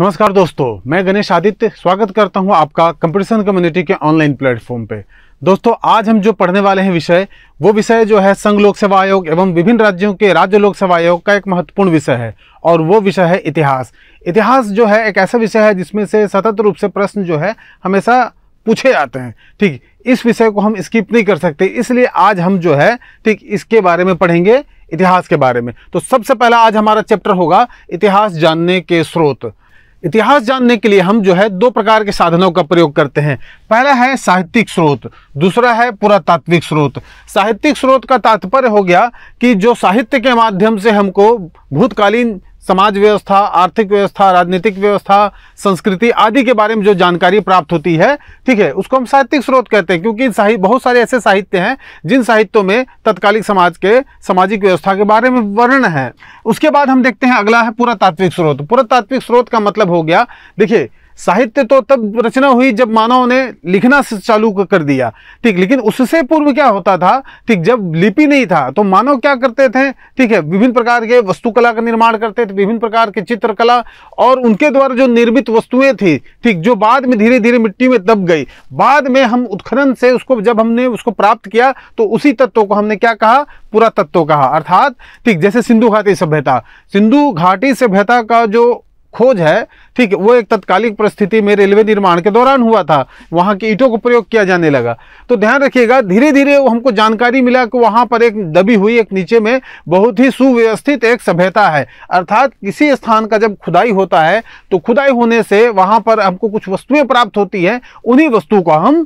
नमस्कार दोस्तों मैं गणेश आदित्य स्वागत करता हूं आपका कंपटीशन कम्युनिटी के ऑनलाइन प्लेटफॉर्म पे दोस्तों आज हम जो पढ़ने वाले हैं विषय वो विषय जो है संघ लोक सेवा आयोग एवं विभिन्न राज्यों के राज्य लोक सेवा आयोग का एक महत्वपूर्ण विषय है और वो विषय है इतिहास इतिहास जो है एक ऐसा विषय है जिसमें से सतत रूप से प्रश्न जो है हमेशा पूछे जाते हैं ठीक इस विषय को हम स्किप नहीं कर सकते इसलिए आज हम जो है ठीक इसके बारे में पढ़ेंगे इतिहास के बारे में तो सबसे पहला आज हमारा चैप्टर होगा इतिहास जानने के स्रोत इतिहास जानने के लिए हम जो है दो प्रकार के साधनों का प्रयोग करते हैं पहला है साहित्यिक स्रोत दूसरा है पुरातात्विक स्रोत साहित्यिक स्रोत का तात्पर्य हो गया कि जो साहित्य के माध्यम से हमको भूतकालीन समाज व्यवस्था आर्थिक व्यवस्था राजनीतिक व्यवस्था संस्कृति आदि के बारे में जो जानकारी प्राप्त होती है ठीक है उसको हम साहित्यिक स्रोत कहते हैं क्योंकि बहुत सारे ऐसे साहित्य हैं जिन साहित्यों में तत्कालिक समाज के सामाजिक व्यवस्था के बारे में वर्णन है उसके बाद हम देखते हैं अगला है पूरा तात्विक स्रोत पूरा तात्विक स्रोत का मतलब हो गया देखिए साहित्य तो तब रचना हुई जब मानव ने लिखना चालू कर दिया ठीक लेकिन उससे पूर्व क्या होता था ठीक जब लिपि नहीं था तो मानव क्या करते थे ठीक है विभिन्न प्रकार के वस्तुकला का निर्माण करते थे विभिन्न प्रकार के चित्रकला और उनके द्वारा जो निर्मित वस्तुएं थी ठीक जो बाद में धीरे धीरे मिट्टी में दब गई बाद में हम उत्खनन से उसको जब हमने उसको प्राप्त किया तो उसी तत्व को हमने क्या कहा पूरा तत्व कहा अर्थात ठीक जैसे सिंधु घाटी सभ्यता सिंधु घाटी सभ्यता का जो खोज है ठीक है वो एक तत्कालिक परिस्थिति में रेलवे निर्माण के दौरान हुआ था वहाँ के ईटों का प्रयोग किया जाने लगा तो ध्यान रखिएगा धीरे धीरे हमको जानकारी मिला कि वहाँ पर एक दबी हुई एक नीचे में बहुत ही सुव्यवस्थित एक सभ्यता है अर्थात किसी स्थान का जब खुदाई होता है तो खुदाई होने से वहाँ पर हमको कुछ वस्तुएं प्राप्त होती हैं उन्हीं वस्तु को हम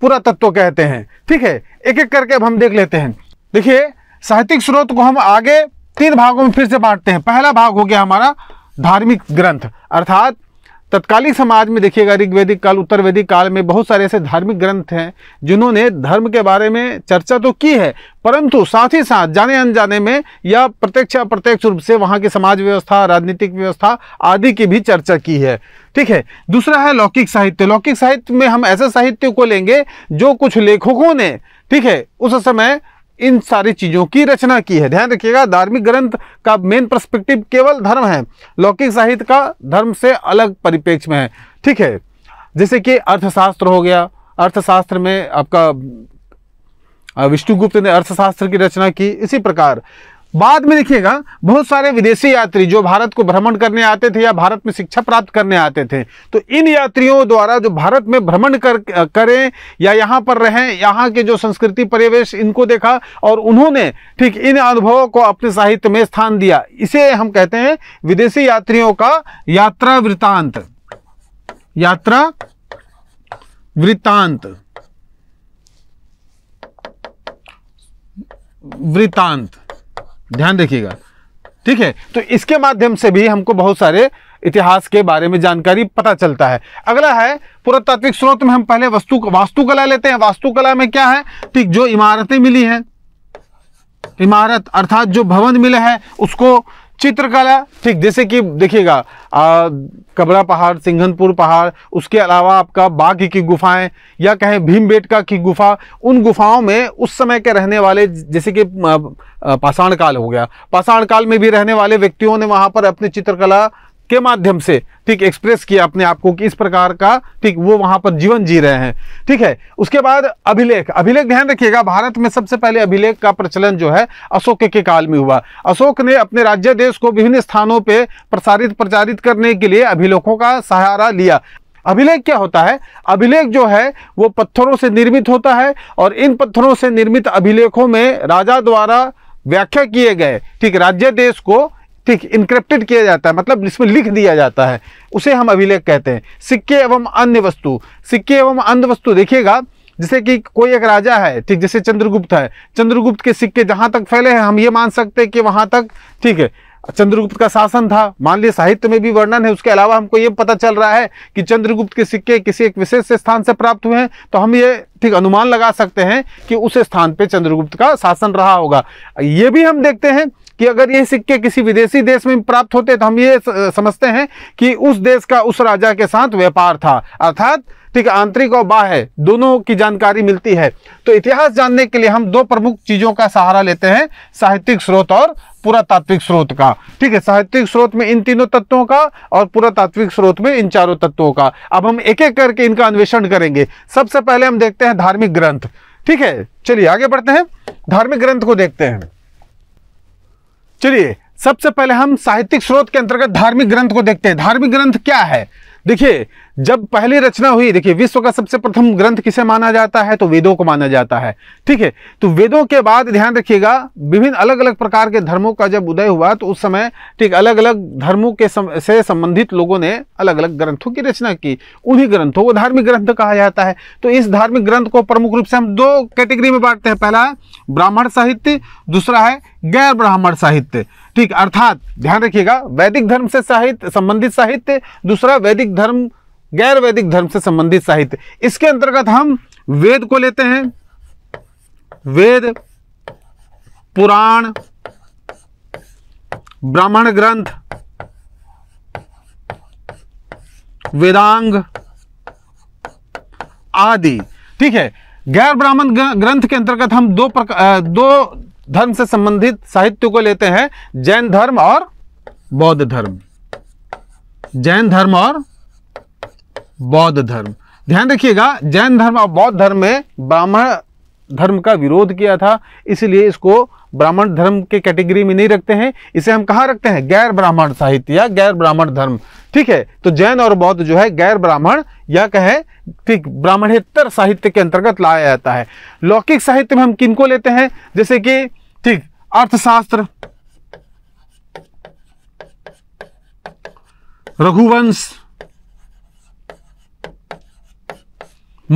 पुरातत्व कहते हैं ठीक है एक एक करके अब हम देख लेते हैं देखिए साहित्यिक स्रोत को हम आगे तीन भागों में फिर से बांटते हैं पहला भाग हो गया हमारा धार्मिक ग्रंथ अर्थात तत्कालीन समाज में देखिएगा ऋग्वैदिक काल उत्तर वैदिक काल में बहुत सारे ऐसे धार्मिक ग्रंथ हैं जिन्होंने धर्म के बारे में चर्चा तो की है परंतु साथ ही साथ जाने अनजाने में या प्रत्यक्ष अप्रत्यक्ष रूप से वहाँ की समाज व्यवस्था राजनीतिक व्यवस्था आदि की भी चर्चा की है ठीक है दूसरा है लौकिक साहित्य लौकिक साहित्य में हम ऐसे साहित्य को लेंगे जो कुछ लेखकों ने ठीक है उस समय इन सारी चीज़ों की रचना की है ध्यान रखिएगा धार्मिक ग्रंथ का मेन परस्पेक्टिव केवल धर्म है लौकिक साहित्य का धर्म से अलग परिपेक्ष में है ठीक है जैसे कि अर्थशास्त्र हो गया अर्थशास्त्र में आपका विष्णुगुप्त ने अर्थशास्त्र की रचना की इसी प्रकार बाद में देखिएगा बहुत सारे विदेशी यात्री जो भारत को भ्रमण करने आते थे या भारत में शिक्षा प्राप्त करने आते थे तो इन यात्रियों द्वारा जो भारत में भ्रमण कर करें या यहाँ पर रहें यहाँ के जो संस्कृति परिवेश इनको देखा और उन्होंने ठीक इन अनुभवों को अपने साहित्य में स्थान दिया इसे हम कहते हैं विदेशी यात्रियों का यात्रा वृतांत यात्रा वृतांत वृतांत ध्यान देखिएगा ठीक है तो इसके माध्यम से भी हमको बहुत सारे इतिहास के बारे में जानकारी पता चलता है अगला है पुरातात्विक स्रोत में हम पहले वस्तु वास्तुकला लेते हैं वास्तुकला में क्या है ठीक जो इमारतें मिली हैं इमारत अर्थात जो भवन मिले हैं उसको चित्रकला ठीक जैसे कि देखिएगा कबरा पहाड़ सिंघनपुर पहाड़ उसके अलावा आपका बाघ की गुफाएं या कहें भीमबेटका की गुफा उन गुफाओं में उस समय के रहने वाले जैसे कि पाषाण काल हो गया पाषाण काल में भी रहने वाले व्यक्तियों ने वहाँ पर अपनी चित्रकला के माध्यम से ठीक एक्सप्रेस किया अपने आप को कि इस प्रकार का ठीक वो वहां पर जीवन जी रहे हैं ठीक है उसके बाद अभिलेख अभिलेख ध्यान रखिएगा भारत में सबसे पहले अभिलेख का प्रचलन जो है अशोक के काल में हुआ अशोक ने अपने राज्य देश को विभिन्न स्थानों पर प्रसारित प्रचारित करने के लिए अभिलेखों का सहारा लिया अभिलेख क्या होता है अभिलेख जो है वो पत्थरों से निर्मित होता है और इन पत्थरों से निर्मित अभिलेखों में राजा द्वारा व्याख्या किए गए ठीक राज्य देश को ठीक इनक्रिप्टेड किया जाता है मतलब इसमें लिख दिया जाता है उसे हम अभिलेख कहते हैं सिक्के एवं अन्य वस्तु सिक्के एवं अन्य वस्तु देखिएगा जैसे कि कोई एक राजा है ठीक जैसे चंद्रगुप्त है चंद्रगुप्त के सिक्के जहाँ तक फैले हैं हम ये मान सकते हैं कि वहाँ तक ठीक है चंद्रगुप्त का शासन था मान लिया साहित्य में भी वर्णन है उसके अलावा हमको ये पता चल रहा है कि चंद्रगुप्त के सिक्के किसी एक विशेष स्थान से प्राप्त हुए हैं तो हम ये ठीक अनुमान लगा सकते हैं कि उस स्थान पे चंद्रगुप्त का शासन रहा होगा ये भी हम देखते हैं कि अगर ये सिक्के किसी विदेशी देश में प्राप्त होते तो हम ये समझते हैं कि उस देश का उस राजा के साथ व्यापार था अर्थात ठीक है आंतरिक और बाह्य दोनों की जानकारी मिलती है तो इतिहास जानने के लिए हम दो प्रमुख चीज़ों का सहारा लेते हैं साहित्यिक स्रोत और पुरातात्विक स्रोत का ठीक है साहित्यिक स्रोत में इन तीनों तत्वों का और पुरातात्विक स्रोत में इन चारों तत्वों का अब हम एक एक करके इनका अन्वेषण करेंगे सबसे पहले हम देखते हैं धार्मिक ग्रंथ ठीक है चलिए आगे बढ़ते हैं धार्मिक ग्रंथ को देखते हैं चलिए सबसे पहले हम साहित्यिक स्रोत के अंतर्गत धार्मिक ग्रंथ को देखते हैं धार्मिक ग्रंथ क्या है देखिए जब पहली रचना हुई देखिए विश्व का सबसे प्रथम ग्रंथ किसे माना जाता है तो वेदों को माना जाता है ठीक है तो वेदों के बाद ध्यान रखिएगा विभिन्न अलग अलग प्रकार के धर्मों का जब उदय हुआ तो उस समय ठीक अलग अलग धर्मों के सम, से संबंधित लोगों ने अलग अलग ग्रंथों की रचना की उन्हीं ग्रंथों को धार्मिक ग्रंथ कहा जाता है तो इस धार्मिक ग्रंथ को प्रमुख रूप से हम दो कैटेगरी में बांटते हैं पहला ब्राह्मण साहित्य दूसरा है गैर ब्राह्मण साहित्य ठीक अर्थात ध्यान रखिएगा वैदिक धर्म से साहित्य संबंधित साहित्य दूसरा वैदिक धर्म गैर वैदिक धर्म से संबंधित साहित्य इसके अंतर्गत हम वेद को लेते हैं वेद पुराण ब्राह्मण ग्रंथ वेदांग आदि ठीक है गैर ब्राह्मण ग्रंथ के अंतर्गत हम दो प्रकार दो धर्म से संबंधित साहित्य को लेते हैं जैन धर्म और बौद्ध धर्म जैन धर्म और बौद्ध धर्म ध्यान रखिएगा जैन धर्म और बौद्ध धर्म में ब्राह्मण धर्म का विरोध किया था इसलिए इसको ब्राह्मण धर्म के कैटेगरी में नहीं रखते हैं इसे हम कहाँ रखते हैं गैर ब्राह्मण साहित्य या गैर ब्राह्मण धर्म ठीक है तो जैन और बौद्ध जो है गैर ब्राह्मण या कहें ठीक ब्राह्मणेतर साहित्य के अंतर्गत लाया जाता है लौकिक साहित्य में हम किन को लेते हैं जैसे कि ठीक अर्थशास्त्र रघुवंश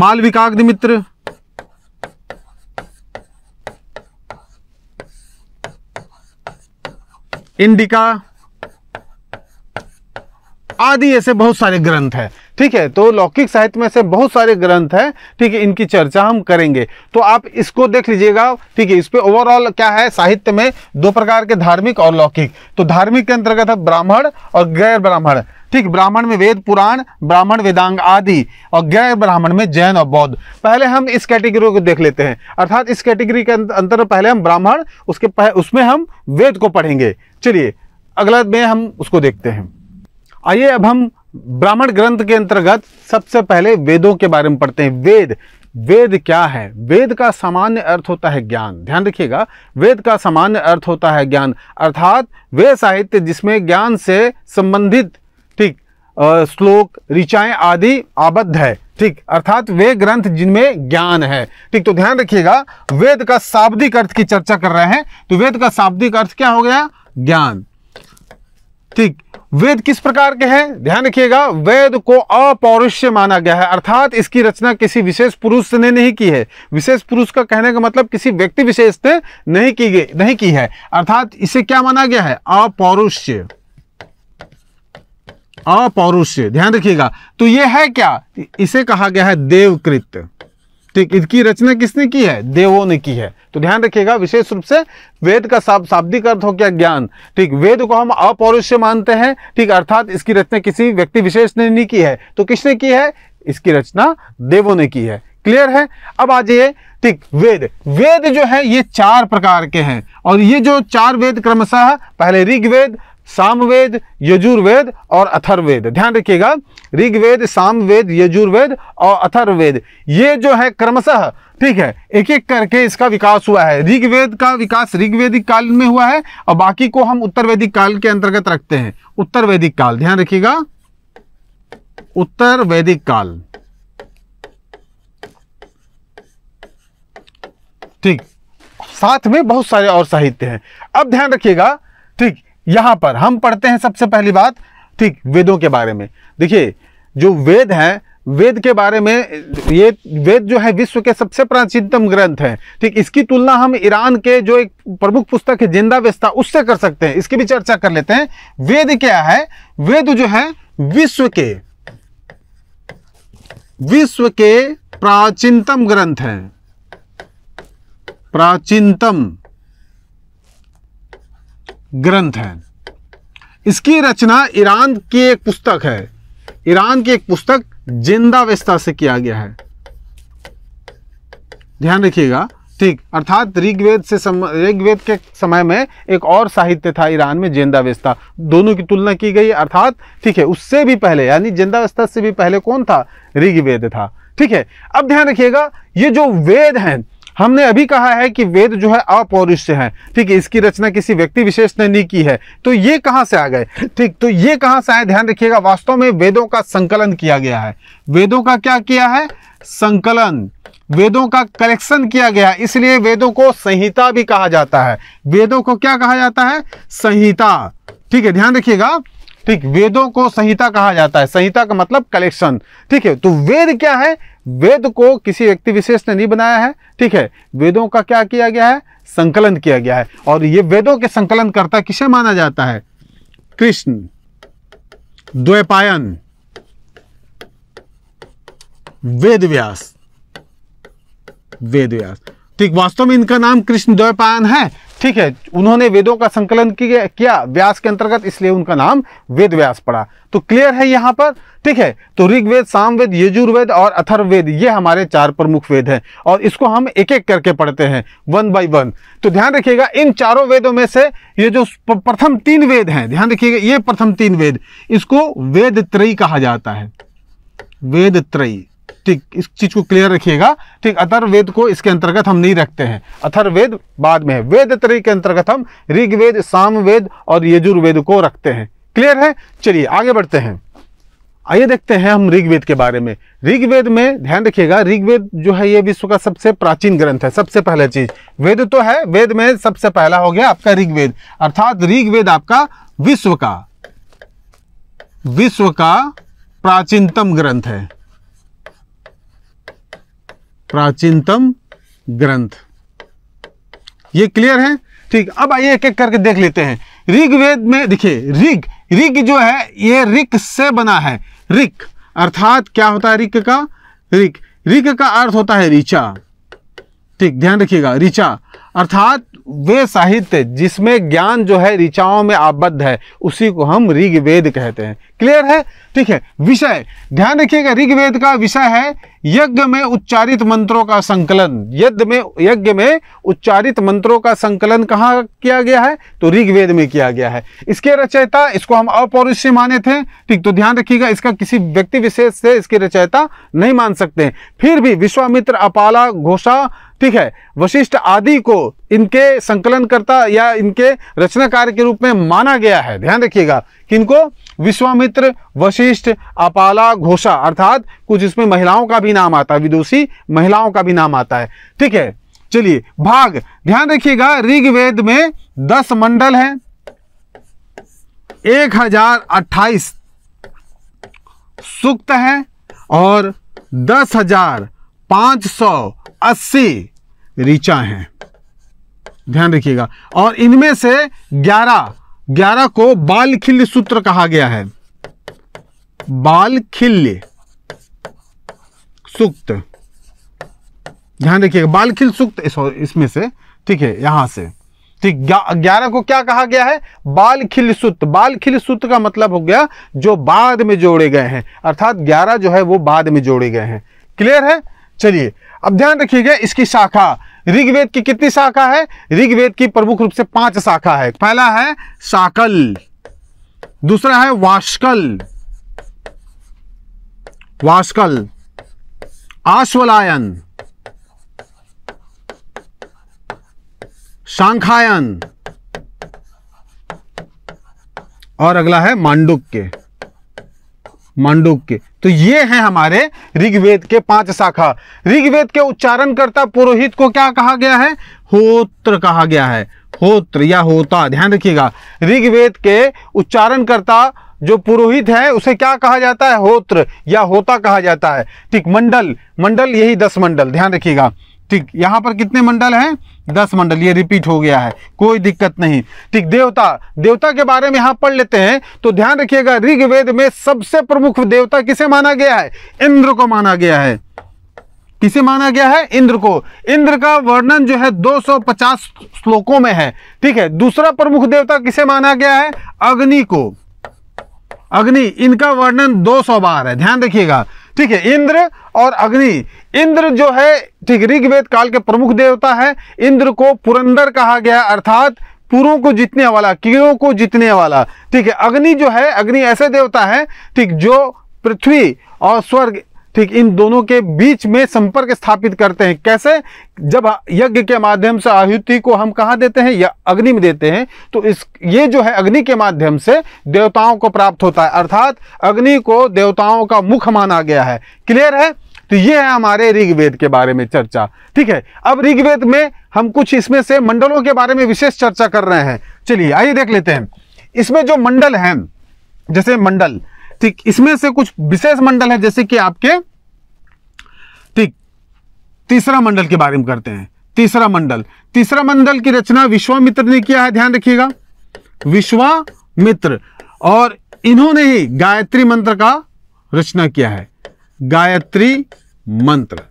माल विकाग्नि मित्र इंडिका आदि ऐसे बहुत सारे ग्रंथ हैं ठीक है तो लौकिक साहित्य में से बहुत सारे ग्रंथ हैं ठीक है इनकी चर्चा हम करेंगे तो आप इसको देख लीजिएगा ठीक है इस पर ओवरऑल क्या है साहित्य में दो प्रकार के धार्मिक और लौकिक तो धार्मिक के अंतर्गत है ब्राह्मण और गैर ब्राह्मण ठीक ब्राह्मण में वेद पुराण ब्राह्मण वेदांग आदि और गैर ब्राह्मण में जैन और बौद्ध पहले हम इस कैटेगरी को देख लेते हैं अर्थात इस कैटेगरी के अंतर पहले हम ब्राह्मण उसके पह, उसमें हम वेद को पढ़ेंगे चलिए अगला में हम उसको देखते हैं आइए अब हम ब्राह्मण ग्रंथ के अंतर्गत सबसे पहले वेदों के बारे में पढ़ते हैं वेद वेद क्या है वेद का सामान्य अर्थ होता है ज्ञान ध्यान रखिएगा वेद का सामान्य अर्थ होता है ज्ञान अर्थात वे साहित्य जिसमें ज्ञान से संबंधित श्लोक ऋचाए आदि आबद्ध है ठीक अर्थात वे ग्रंथ जिनमें ज्ञान है ठीक तो ध्यान रखिएगा वेद का शाब्दिक अर्थ की चर्चा कर रहे हैं तो वेद का शाब्दिक अर्थ क्या हो गया ज्ञान ठीक वेद किस प्रकार के हैं ध्यान रखिएगा वेद को अपौरुष्य माना गया है अर्थात इसकी रचना किसी विशेष पुरुष ने नहीं की है विशेष पुरुष का कहने का मतलब किसी व्यक्ति विशेष ने नहीं की गई नहीं की है अर्थात इसे क्या माना गया है अपौरुष्य अपौरुष्य ध्यान रखिएगा तो ये है क्या इसे कहा गया है देवकृत ठीक इसकी रचना किसने की है देवों ने की है तो ध्यान रखिएगा विशेष रूप से वेद का शाब्दिक अर्थ हो क्या ज्ञान ठीक वेद को हम अपौरुष्य मानते हैं ठीक अर्थात इसकी रचना किसी व्यक्ति विशेष ने नहीं की है तो किसने की है इसकी रचना देवों ने की है क्लियर है अब आ जाइए ठीक वेद वेद जो है ये चार प्रकार के हैं और ये जो चार वेद क्रमशः पहले ऋग्वेद सामवेद यजुर्वेद और अथर्वेद ध्यान रखिएगा ऋग्वेद सामवेद यजुर्वेद और अथर्वेद ये जो है क्रमशः ठीक है एक एक करके इसका विकास हुआ है ऋग्वेद का विकास ऋग्वेदिक काल में हुआ है और बाकी को हम उत्तर वैदिक काल के अंतर्गत रखते हैं उत्तर वैदिक काल ध्यान रखिएगा उत्तर वैदिक काल ठीक साथ में बहुत सारे और साहित्य हैं अब ध्यान रखिएगा ठीक यहां पर हम पढ़ते हैं सबसे पहली बात ठीक वेदों के बारे में देखिए जो वेद हैं वेद के बारे में ये वेद जो है विश्व के सबसे प्राचीनतम ग्रंथ है ठीक इसकी तुलना हम ईरान के जो एक प्रमुख पुस्तक है जिंदा व्यस्ता उससे कर सकते हैं इसकी भी चर्चा कर लेते हैं वेद क्या है वेद जो है विश्व के विश्व के प्राचीनतम ग्रंथ हैं प्राचीनतम ग्रंथ है इसकी रचना ईरान की एक पुस्तक है ईरान की एक पुस्तक जिंदा से किया गया है ध्यान रखिएगा ठीक अर्थात ऋग्वेद से ऋग्वेद के समय में एक और साहित्य था ईरान में जेंदावेस्ता दोनों की तुलना की गई अर्थात ठीक है उससे भी पहले यानी जेंदावेस्ता से भी पहले कौन था ऋग्वेद था ठीक है अब ध्यान रखिएगा ये जो वेद हैं हमने अभी कहा है कि वेद जो है अपौरुष है ठीक है इसकी रचना किसी व्यक्ति विशेष ने नहीं की है तो ये कहां से आ गए ठीक तो ये कहां से आए ध्यान रखिएगा वास्तव में वेदों का संकलन किया गया है वेदों का क्या किया है संकलन वेदों का कलेक्शन किया गया इसलिए वेदों को संहिता भी कहा जाता है वेदों को क्या कहा जाता है संहिता ठीक है ध्यान रखिएगा ठीक वेदों को संहिता कहा जाता है संहिता का मतलब कलेक्शन ठीक है तो वेद क्या है वेद को किसी व्यक्ति विशेष ने नहीं बनाया है ठीक है वेदों का क्या किया गया है संकलन किया गया है और ये वेदों के संकलन करता किसे माना जाता है कृष्ण द्वैपायन वेद व्यास वेद व्यास ठीक वास्तव में इनका नाम द्वैपायन है ठीक है उन्होंने वेदों का संकलन किया व्यास के अंतर्गत इसलिए उनका नाम वेद व्यास पड़ा तो क्लियर है यहाँ पर ठीक है तो ऋग्वेद सामवेद यजुर्वेद और अथर्वेद ये हमारे चार प्रमुख वेद हैं और इसको हम एक एक करके पढ़ते हैं वन बाई वन तो ध्यान रखिएगा इन चारों वेदों में से ये जो प्रथम तीन वेद हैं ध्यान रखिएगा ये प्रथम तीन वेद इसको वेद त्रयी कहा जाता है वेद त्रयी ठीक इस चीज को क्लियर रखिएगा ठीक अथर्वेद को इसके अंतर्गत हम नहीं रखते हैं अथर्वेद बाद में है वेद त्रय के अंतर्गत हम ऋग्वेद सामवेद और यजुर्वेद को रखते हैं क्लियर है चलिए आगे बढ़ते हैं आइए देखते हैं हम ऋग्वेद के बारे में ऋग्वेद में ध्यान रखिएगा ऋग्वेद जो है ये विश्व का सबसे प्राचीन ग्रंथ है सबसे पहला चीज वेद तो है वेद में सबसे पहला हो गया आपका ऋग्वेद अर्थात ऋग्वेद आपका विश्व का विश्व का प्राचीनतम ग्रंथ है प्राचीनतम ग्रंथ ये क्लियर है ठीक अब आइए एक एक करके देख लेते हैं ऋग्वेद में देखिए ऋग ऋग जो है ये ऋक से बना है ऋक अर्थात क्या होता है ऋक का ऋक ऋक का अर्थ होता है ऋचा ठीक ध्यान रखिएगा ऋचा अर्थात वे साहित्य जिसमें ज्ञान जो है ऋचाओं में आबद्ध है उसी को हम ऋग्वेद कहते हैं क्लियर है ठीक है विषय ध्यान रखिएगा ऋग्वेद का विषय है यज्ञ में उच्चारित मंत्रों का संकलन यज्ञ में यज्ञ में उच्चारित मंत्रों का संकलन कहाँ किया गया है तो ऋग्वेद में किया गया है इसके रचयिता इसको हम अपौरुष्य माने थे ठीक तो ध्यान रखिएगा इसका किसी व्यक्ति विशेष से इसकी रचयिता नहीं मान सकते फिर भी विश्वामित्र अपाला घोषा ठीक है वशिष्ठ आदि को इनके संकलन करता या इनके रचनाकार के रूप में माना गया है ध्यान रखिएगा कि इनको विश्वामित्र वशिष्ठ अपाला घोषा अर्थात कुछ इसमें महिलाओं का भी नाम आता है विदुषी महिलाओं का भी नाम आता है ठीक है चलिए भाग ध्यान रखिएगा ऋग्वेद में दस मंडल है एक हजार अट्ठाईस सुक्त है और दस हजार पांच सौ अस्सी ऋचा हैं ध्यान रखिएगा और इनमें से ग्यारह ग्यारह को बाल खिल्य सूत्र कहा गया है बाल खिल्य सूक्त ध्यान रखिएगा बाल खिल सूक्त इसमें से ठीक है यहां से ठीक ग्यारह को क्या कहा गया है बाल खिल सूत्र बाल खिल सूत्र का मतलब हो गया जो बाद में जोड़े गए हैं अर्थात ग्यारह जो है वो बाद में जोड़े गए हैं क्लियर है चलिए अब ध्यान रखिएगा इसकी शाखा ऋग्वेद की कितनी शाखा है ऋग्वेद की प्रमुख रूप से पांच शाखा है पहला है साकल दूसरा है वाष्कल वाष्कल आश्वलायन शांखायन और अगला है मांडुक्य मांडुक के तो ये हैं हमारे ऋग्वेद के पांच शाखा ऋग्वेद के उच्चारण करता पुरोहित को क्या कहा गया है होत्र कहा गया है होत्र या होता ध्यान रखिएगा ऋग्वेद के उच्चारण करता जो पुरोहित है उसे क्या कहा जाता है होत्र या होता कहा जाता है ठीक मंडल मंडल यही दस मंडल ध्यान रखिएगा ठीक यहां पर कितने मंडल हैं दस मंडल ये रिपीट हो गया है कोई दिक्कत नहीं ठीक देवता देवता के बारे में यहां पढ़ लेते हैं तो ध्यान रखिएगा ऋग्वेद में सबसे प्रमुख देवता किसे माना गया है इंद्र को माना गया है किसे माना गया है इंद्र को इंद्र का वर्णन जो है 250 श्लोकों में है ठीक है दूसरा प्रमुख देवता किसे माना गया है अग्नि को अग्नि इनका वर्णन 200 बार है ध्यान रखिएगा ठीक है इंद्र और अग्नि इंद्र जो है ठीक ऋग्वेद काल के प्रमुख देवता है इंद्र को पुरंदर कहा गया अर्थात पुरों को जीतने वाला कीड़ों को जीतने वाला ठीक है अग्नि जो है अग्नि ऐसे देवता है ठीक जो पृथ्वी और स्वर्ग ठीक इन दोनों के बीच में संपर्क स्थापित करते हैं कैसे जब यज्ञ के माध्यम से आहुति को हम कहा देते हैं या अग्नि में देते हैं तो इस ये जो है अग्नि के माध्यम से देवताओं को प्राप्त होता है अर्थात अग्नि को देवताओं का मुख माना गया है क्लियर है तो ये है हमारे ऋग्वेद के बारे में चर्चा ठीक है अब ऋग्वेद में हम कुछ इसमें से मंडलों के बारे में विशेष चर्चा कर रहे हैं चलिए आइए देख लेते हैं इसमें जो मंडल हैं जैसे मंडल ठीक इसमें से कुछ विशेष मंडल है जैसे कि आपके ठीक तीसरा मंडल के बारे में करते हैं तीसरा मंडल तीसरा मंडल की रचना विश्वामित्र ने किया है ध्यान रखिएगा विश्वामित्र और इन्होंने ही गायत्री मंत्र का रचना किया है गायत्री मंत्र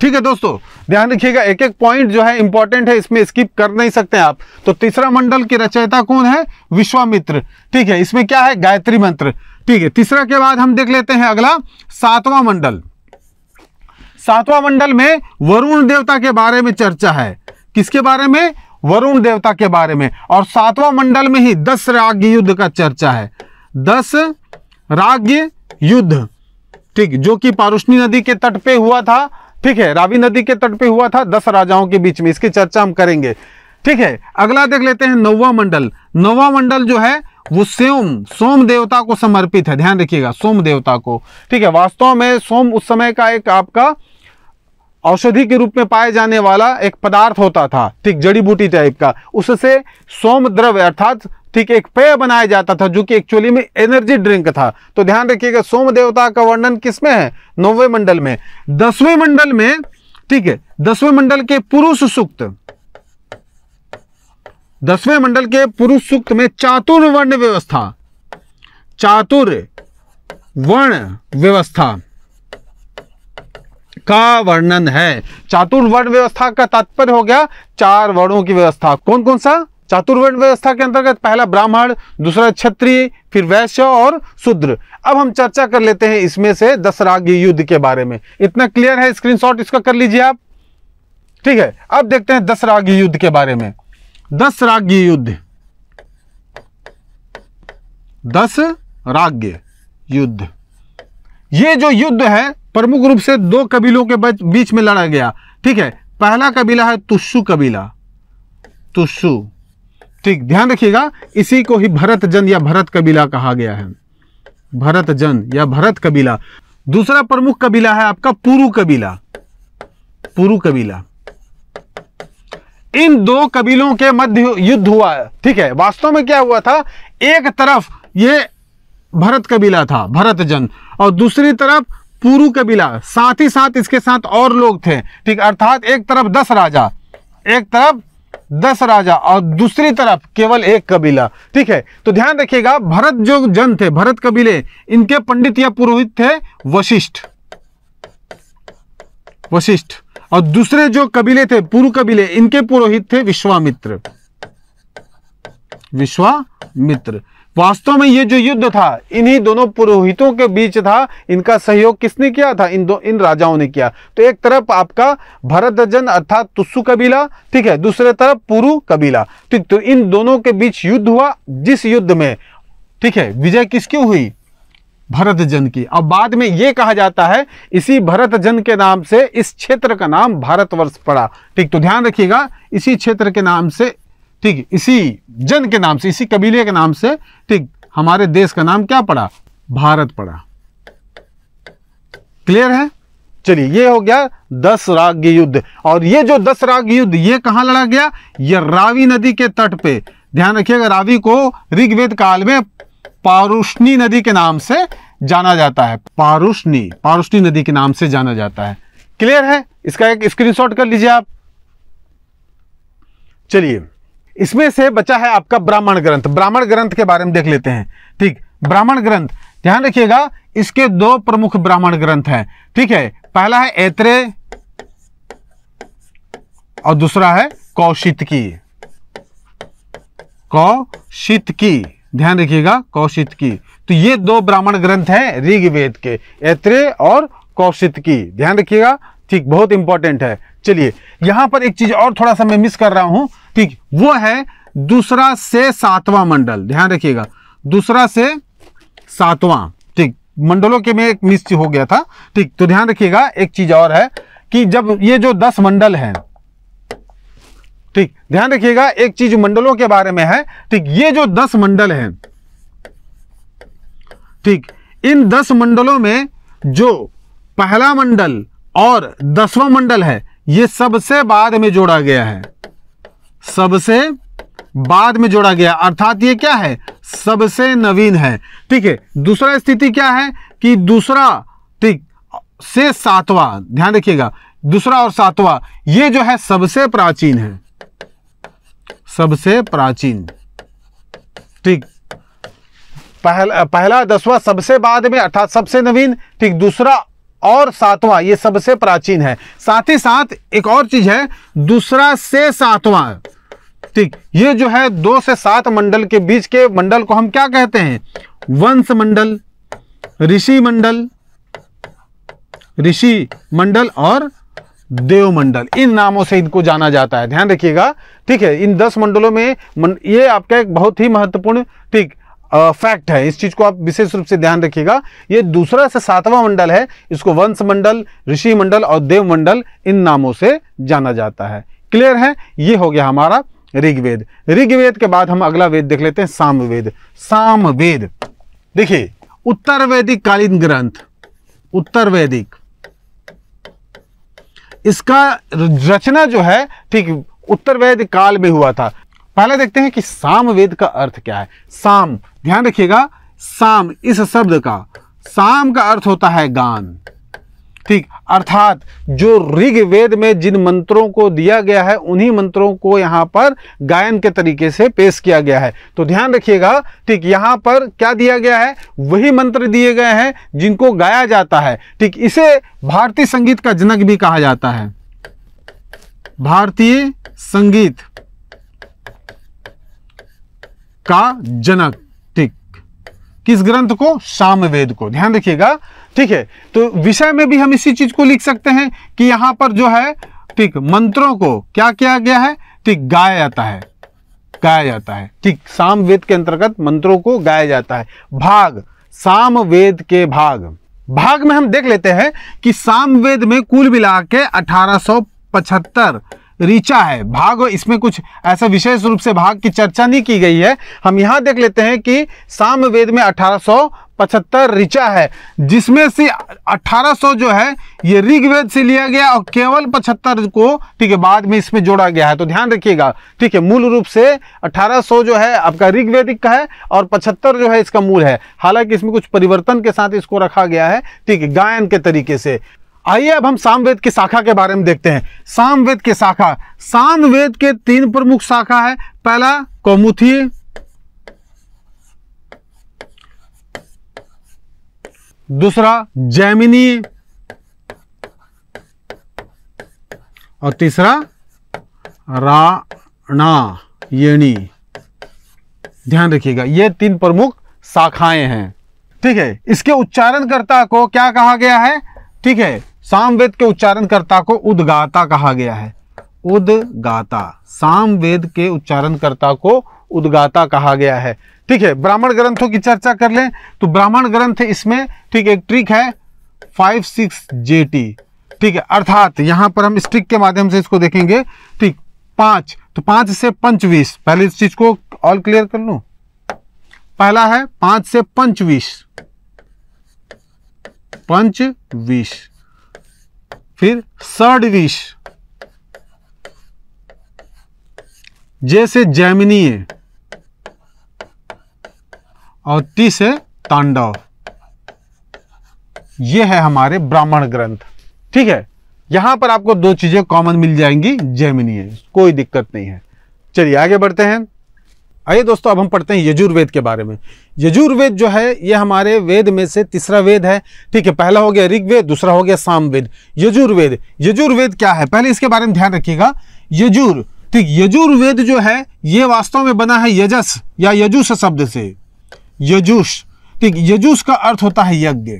ठीक है दोस्तों ध्यान रखिएगा एक एक पॉइंट जो है इंपॉर्टेंट है इसमें स्किप कर नहीं सकते आप तो तीसरा मंडल की रचयिता कौन है विश्वामित्र ठीक है इसमें क्या है गायत्री मंत्र ठीक है तीसरा के बाद हम देख लेते हैं अगला सातवां मंडल सातवां मंडल में वरुण देवता के बारे में चर्चा है किसके बारे में वरुण देवता के बारे में और सातवां मंडल में ही दस राग युद्ध का चर्चा है दस राग युद्ध ठीक जो कि पारुष्णी नदी के तट पे हुआ था ठीक है रावी नदी के तट पे हुआ था दस राजाओं के बीच में इसकी चर्चा हम करेंगे ठीक है अगला देख लेते हैं नौवा मंडल नौवा मंडल जो है वो सोम सोम देवता को समर्पित है ध्यान रखिएगा सोम देवता को ठीक है वास्तव में सोम उस समय का एक आपका औषधि के रूप में पाए जाने वाला एक पदार्थ होता था ठीक जड़ी बूटी टाइप का उससे सोम द्रव्य अर्थात ठीक एक पेय बनाया जाता था जो कि एक्चुअली में एनर्जी ड्रिंक था तो ध्यान रखिएगा सोम देवता का वर्णन किसमें है नौवे मंडल में दसवें मंडल में ठीक है दसवें मंडल के पुरुष सूक्त दसवें मंडल के पुरुष सूक्त में चातुर वर्ण व्यवस्था चातुर वर्ण व्यवस्था का वर्णन है चातुर वर्ण व्यवस्था का तात्पर्य हो गया चार वर्णों की व्यवस्था कौन कौन सा चातुर्वर्ण व्यवस्था के अंतर्गत पहला ब्राह्मण दूसरा क्षत्रिय फिर वैश्य और शूद्र अब हम चर्चा कर लेते हैं इसमें से दसराग युद्ध के बारे में इतना क्लियर है स्क्रीनशॉट इसका कर लीजिए आप ठीक है अब देखते हैं दसराग युद्ध के बारे में दस राग युद्ध दस राग युद्ध ये जो युद्ध है प्रमुख रूप से दो कबीलों के बीच में लड़ा गया ठीक है पहला कबीला है तुस्सु कबीला तुस्सु ठीक ध्यान रखिएगा इसी को ही भरत जन या भरत कबीला कहा गया है भरत जन या भरत कबीला दूसरा प्रमुख कबीला है आपका पुरु कबीला पुरु कबीला इन दो कबीलों के मध्य युद्ध हुआ है ठीक है वास्तव में क्या हुआ था एक तरफ ये भरत कबीला था भरत जन और दूसरी तरफ पुरु कबीला साथ ही साथ इसके साथ और लोग थे ठीक अर्थात एक तरफ दस राजा एक तरफ दस राजा और दूसरी तरफ केवल एक कबीला ठीक है तो ध्यान रखिएगा भरत जो जन थे भरत कबीले इनके पंडित या पुरोहित थे वशिष्ठ वशिष्ठ और दूसरे जो कबीले थे पूर्व कबीले इनके पुरोहित थे विश्वामित्र विश्वामित्र वास्तव में ये जो युद्ध था इन्हीं दोनों पुरोहितों के बीच था इनका सहयोग किसने किया था इन दो इन राजाओं ने किया तो एक तरफ आपका भरतजन अर्थात तुस्सु कबीला ठीक है दूसरे तरफ पुरु कबीला ठीक तो, तो इन दोनों के बीच युद्ध हुआ जिस युद्ध में ठीक है विजय किसकी हुई भरतजन की अब बाद में यह कहा जाता है इसी भरतजन के नाम से इस क्षेत्र का नाम भारतवर्ष पड़ा ठीक तो ध्यान रखिएगा इसी क्षेत्र के नाम से ठीक इसी जन के नाम से इसी कबीले के नाम से ठीक हमारे देश का नाम क्या पड़ा भारत पड़ा क्लियर है चलिए ये हो गया दस राग युद्ध और ये जो दस राग युद्ध ये कहां लड़ा गया ये रावी नदी के तट पे ध्यान रखिएगा रावी को ऋग्वेद काल में पारुष्णी नदी के नाम से जाना जाता है पारुष्णी पारुष्णी नदी के नाम से जाना जाता है क्लियर है इसका एक स्क्रीनशॉट कर लीजिए आप चलिए इसमें से बचा है आपका ब्राह्मण ग्रंथ ब्राह्मण ग्रंथ के बारे में देख लेते हैं ठीक ब्राह्मण ग्रंथ ध्यान रखिएगा इसके दो प्रमुख ब्राह्मण ग्रंथ हैं ठीक है पहला है ऐत्रे और दूसरा है कौशित की कौशित की ध्यान रखिएगा कौशित की तो ये दो ब्राह्मण ग्रंथ हैं ऋग्वेद के ऐत्रे और कौशित की ध्यान रखिएगा ठीक बहुत इंपॉर्टेंट है चलिए यहां पर एक चीज़ और थोड़ा सा मैं मिस कर रहा हूं ठीक वो है दूसरा से सातवां मंडल ध्यान रखिएगा दूसरा से सातवां ठीक मंडलों के में एक मिस हो गया था ठीक तो ध्यान रखिएगा एक चीज़ और है कि जब ये जो दस मंडल है ठीक ध्यान रखिएगा एक चीज मंडलों के बारे में है ठीक ये जो दस मंडल है ठीक इन दस मंडलों में जो पहला मंडल और दसवां मंडल है यह सबसे बाद में जोड़ा गया है सबसे बाद में जोड़ा गया अर्थात यह क्या है सबसे नवीन है ठीक है दूसरा स्थिति क्या है कि दूसरा ठीक से सातवां ध्यान रखिएगा दूसरा और सातवां यह जो है सबसे प्राचीन है सबसे प्राचीन ठीक पहला पहला दसवां सबसे बाद में अर्थात सबसे नवीन ठीक दूसरा और सातवां ये सबसे प्राचीन है साथ ही साथ एक और चीज है दूसरा से सातवां ठीक ये जो है दो से सात मंडल के बीच के मंडल को हम क्या कहते हैं वंश मंडल ऋषि मंडल ऋषि मंडल और देव मंडल इन नामों से इनको जाना जाता है ध्यान रखिएगा ठीक है इन दस मंडलों में मन, ये आपका एक बहुत ही महत्वपूर्ण ठीक फैक्ट है इस चीज को आप विशेष रूप से ध्यान रखिएगा ये दूसरा से सातवां मंडल है इसको वंश मंडल ऋषि मंडल और देव मंडल इन नामों से जाना जाता है क्लियर है ये हो गया हमारा ऋग्वेद ऋग्वेद के बाद हम अगला वेद देख लेते हैं सामवेद सामवेद देखिए उत्तर वैदिक कालीन ग्रंथ उत्तर वैदिक इसका रचना जो है ठीक उत्तर वैदिक काल में हुआ था पहले देखते हैं कि सामवेद का अर्थ क्या है साम ध्यान रखिएगा साम इस शब्द का साम का अर्थ होता है गान ठीक अर्थात जो ऋग वेद में जिन मंत्रों को दिया गया है उन्हीं मंत्रों को यहां पर गायन के तरीके से पेश किया गया है तो ध्यान रखिएगा ठीक यहां पर क्या दिया गया है वही मंत्र दिए गए हैं जिनको गाया जाता है ठीक इसे भारतीय संगीत का जनक भी कहा जाता है भारतीय संगीत का जनक ठीक किस ग्रंथ को सामवेद को ध्यान रखिएगा ठीक है तो विषय में भी हम इसी चीज को लिख सकते हैं कि यहां पर जो है ठीक मंत्रों को क्या किया गया है ठीक गाया जाता है गाया जाता है ठीक सामवेद के अंतर्गत मंत्रों को गाया जाता है भाग सामवेद के भाग भाग में हम देख लेते हैं कि सामवेद में कुल मिला के अठारह ऋचा है भाग इसमें कुछ ऐसा विशेष रूप से भाग की चर्चा नहीं की गई है हम यहाँ देख लेते हैं कि सामवेद में पचहत्तर ऋचा है जिसमें से 1800 जो है ये ऋग्वेद से लिया गया और केवल 75 को ठीक है बाद में इसमें जोड़ा गया है तो ध्यान रखिएगा ठीक है मूल रूप से 1800 जो है आपका ऋग्वेदिक का है और 75 जो है इसका मूल है हालांकि इसमें कुछ परिवर्तन के साथ इसको रखा गया है ठीक है गायन के तरीके से आइए अब हम सामवेद की शाखा के बारे में देखते हैं सामवेद की शाखा सामवेद के तीन प्रमुख शाखा है पहला कौमुथी दूसरा जैमिनी और तीसरा राणा येणी ध्यान रखिएगा ये तीन प्रमुख शाखाएं हैं ठीक है इसके उच्चारणकर्ता को क्या कहा गया है ठीक है सामवेद के उच्चारणकर्ता को उदगाता कहा गया है उदगाता सामवेद के उच्चारणकर्ता को उदगाता कहा गया है ठीक है ब्राह्मण ग्रंथों की चर्चा कर लें तो ब्राह्मण ग्रंथ इसमें ठीक एक ट्रिक है फाइव सिक्स जे टी ठीक है अर्थात यहां पर हम इस ट्रिक के माध्यम से इसको देखेंगे ठीक पांच तो पांच से पंचवीस पहले इस चीज़ को ऑल क्लियर कर लो पहला है पांच से पंचवीस पंच विश फिर सड विश जैसे जैमिनी है और तीस है तांडव ये है हमारे ब्राह्मण ग्रंथ ठीक है यहां पर आपको दो चीजें कॉमन मिल जाएंगी जैमिनी है कोई दिक्कत नहीं है चलिए आगे बढ़ते हैं आइए दोस्तों अब हम पढ़ते हैं यजुर्वेद के बारे में यजुर्वेद जो है ये हमारे वेद में से तीसरा वेद है ठीक है पहला हो गया ऋग्वेद दूसरा हो गया सामवेद यजुर्वेद यजुर्वेद क्या है पहले इसके बारे में ध्यान रखिएगा यजुर ठीक यजुर्वेद जो है ये वास्तव में बना है यजस या यजुष शब्द से यजुष ठीक यजुष का अर्थ होता है यज्ञ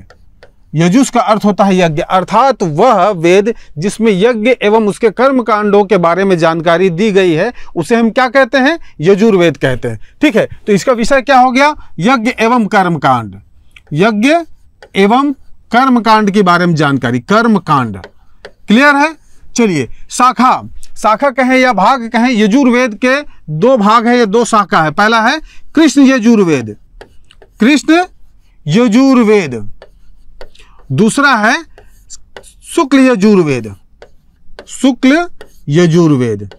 यजुस का अर्थ होता है यज्ञ अर्थात वह वेद जिसमें यज्ञ एवं उसके कर्म कांडों के बारे में जानकारी दी गई है उसे हम क्या कहते हैं यजुर्वेद कहते हैं ठीक है तो इसका विषय क्या हो गया यज्ञ एवं कर्म कांड यज्ञ एवं कर्म कांड के बारे में जानकारी कर्म कांड क्लियर है चलिए शाखा शाखा कहें या भाग कहें यजुर्वेद के दो भाग है या दो शाखा है पहला है कृष्ण यजुर्वेद कृष्ण यजुर्वेद दूसरा है शुक्ल यजुर्वेद शुक्ल यजुर्वेद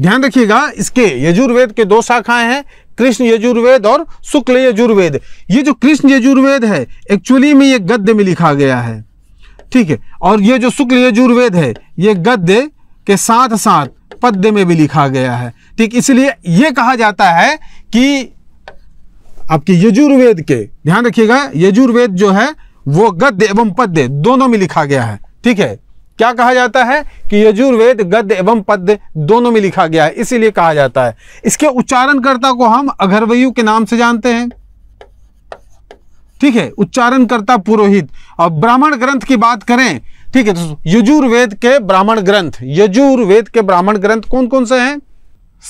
ध्यान रखिएगा इसके यजुर्वेद के दो शाखाएं हैं कृष्ण यजुर्वेद और शुक्ल यजुर्वेद ये जो कृष्ण यजुर्वेद है एक्चुअली में ये गद्य में लिखा गया है ठीक है और ये जो शुक्ल यजुर्वेद है ये गद्य के साथ साथ पद्य में भी लिखा गया है ठीक इसलिए ये कहा जाता है कि आपके यजुर्वेद के ध्यान रखिएगा यजुर्वेद जो है वो गद्य एवं पद्य दोनों में लिखा गया है ठीक है क्या कहा जाता है कि यजुर्वेद गद्य एवं पद्य दोनों में लिखा गया है इसीलिए कहा जाता है इसके उच्चारणकर्ता को हम अघरवयु के नाम से जानते हैं ठीक है उच्चारणकर्ता पुरोहित और ब्राह्मण ग्रंथ की बात करें ठीक है तो यजुर्वेद के ब्राह्मण ग्रंथ यजुर्वेद के ब्राह्मण ग्रंथ कौन कौन से हैं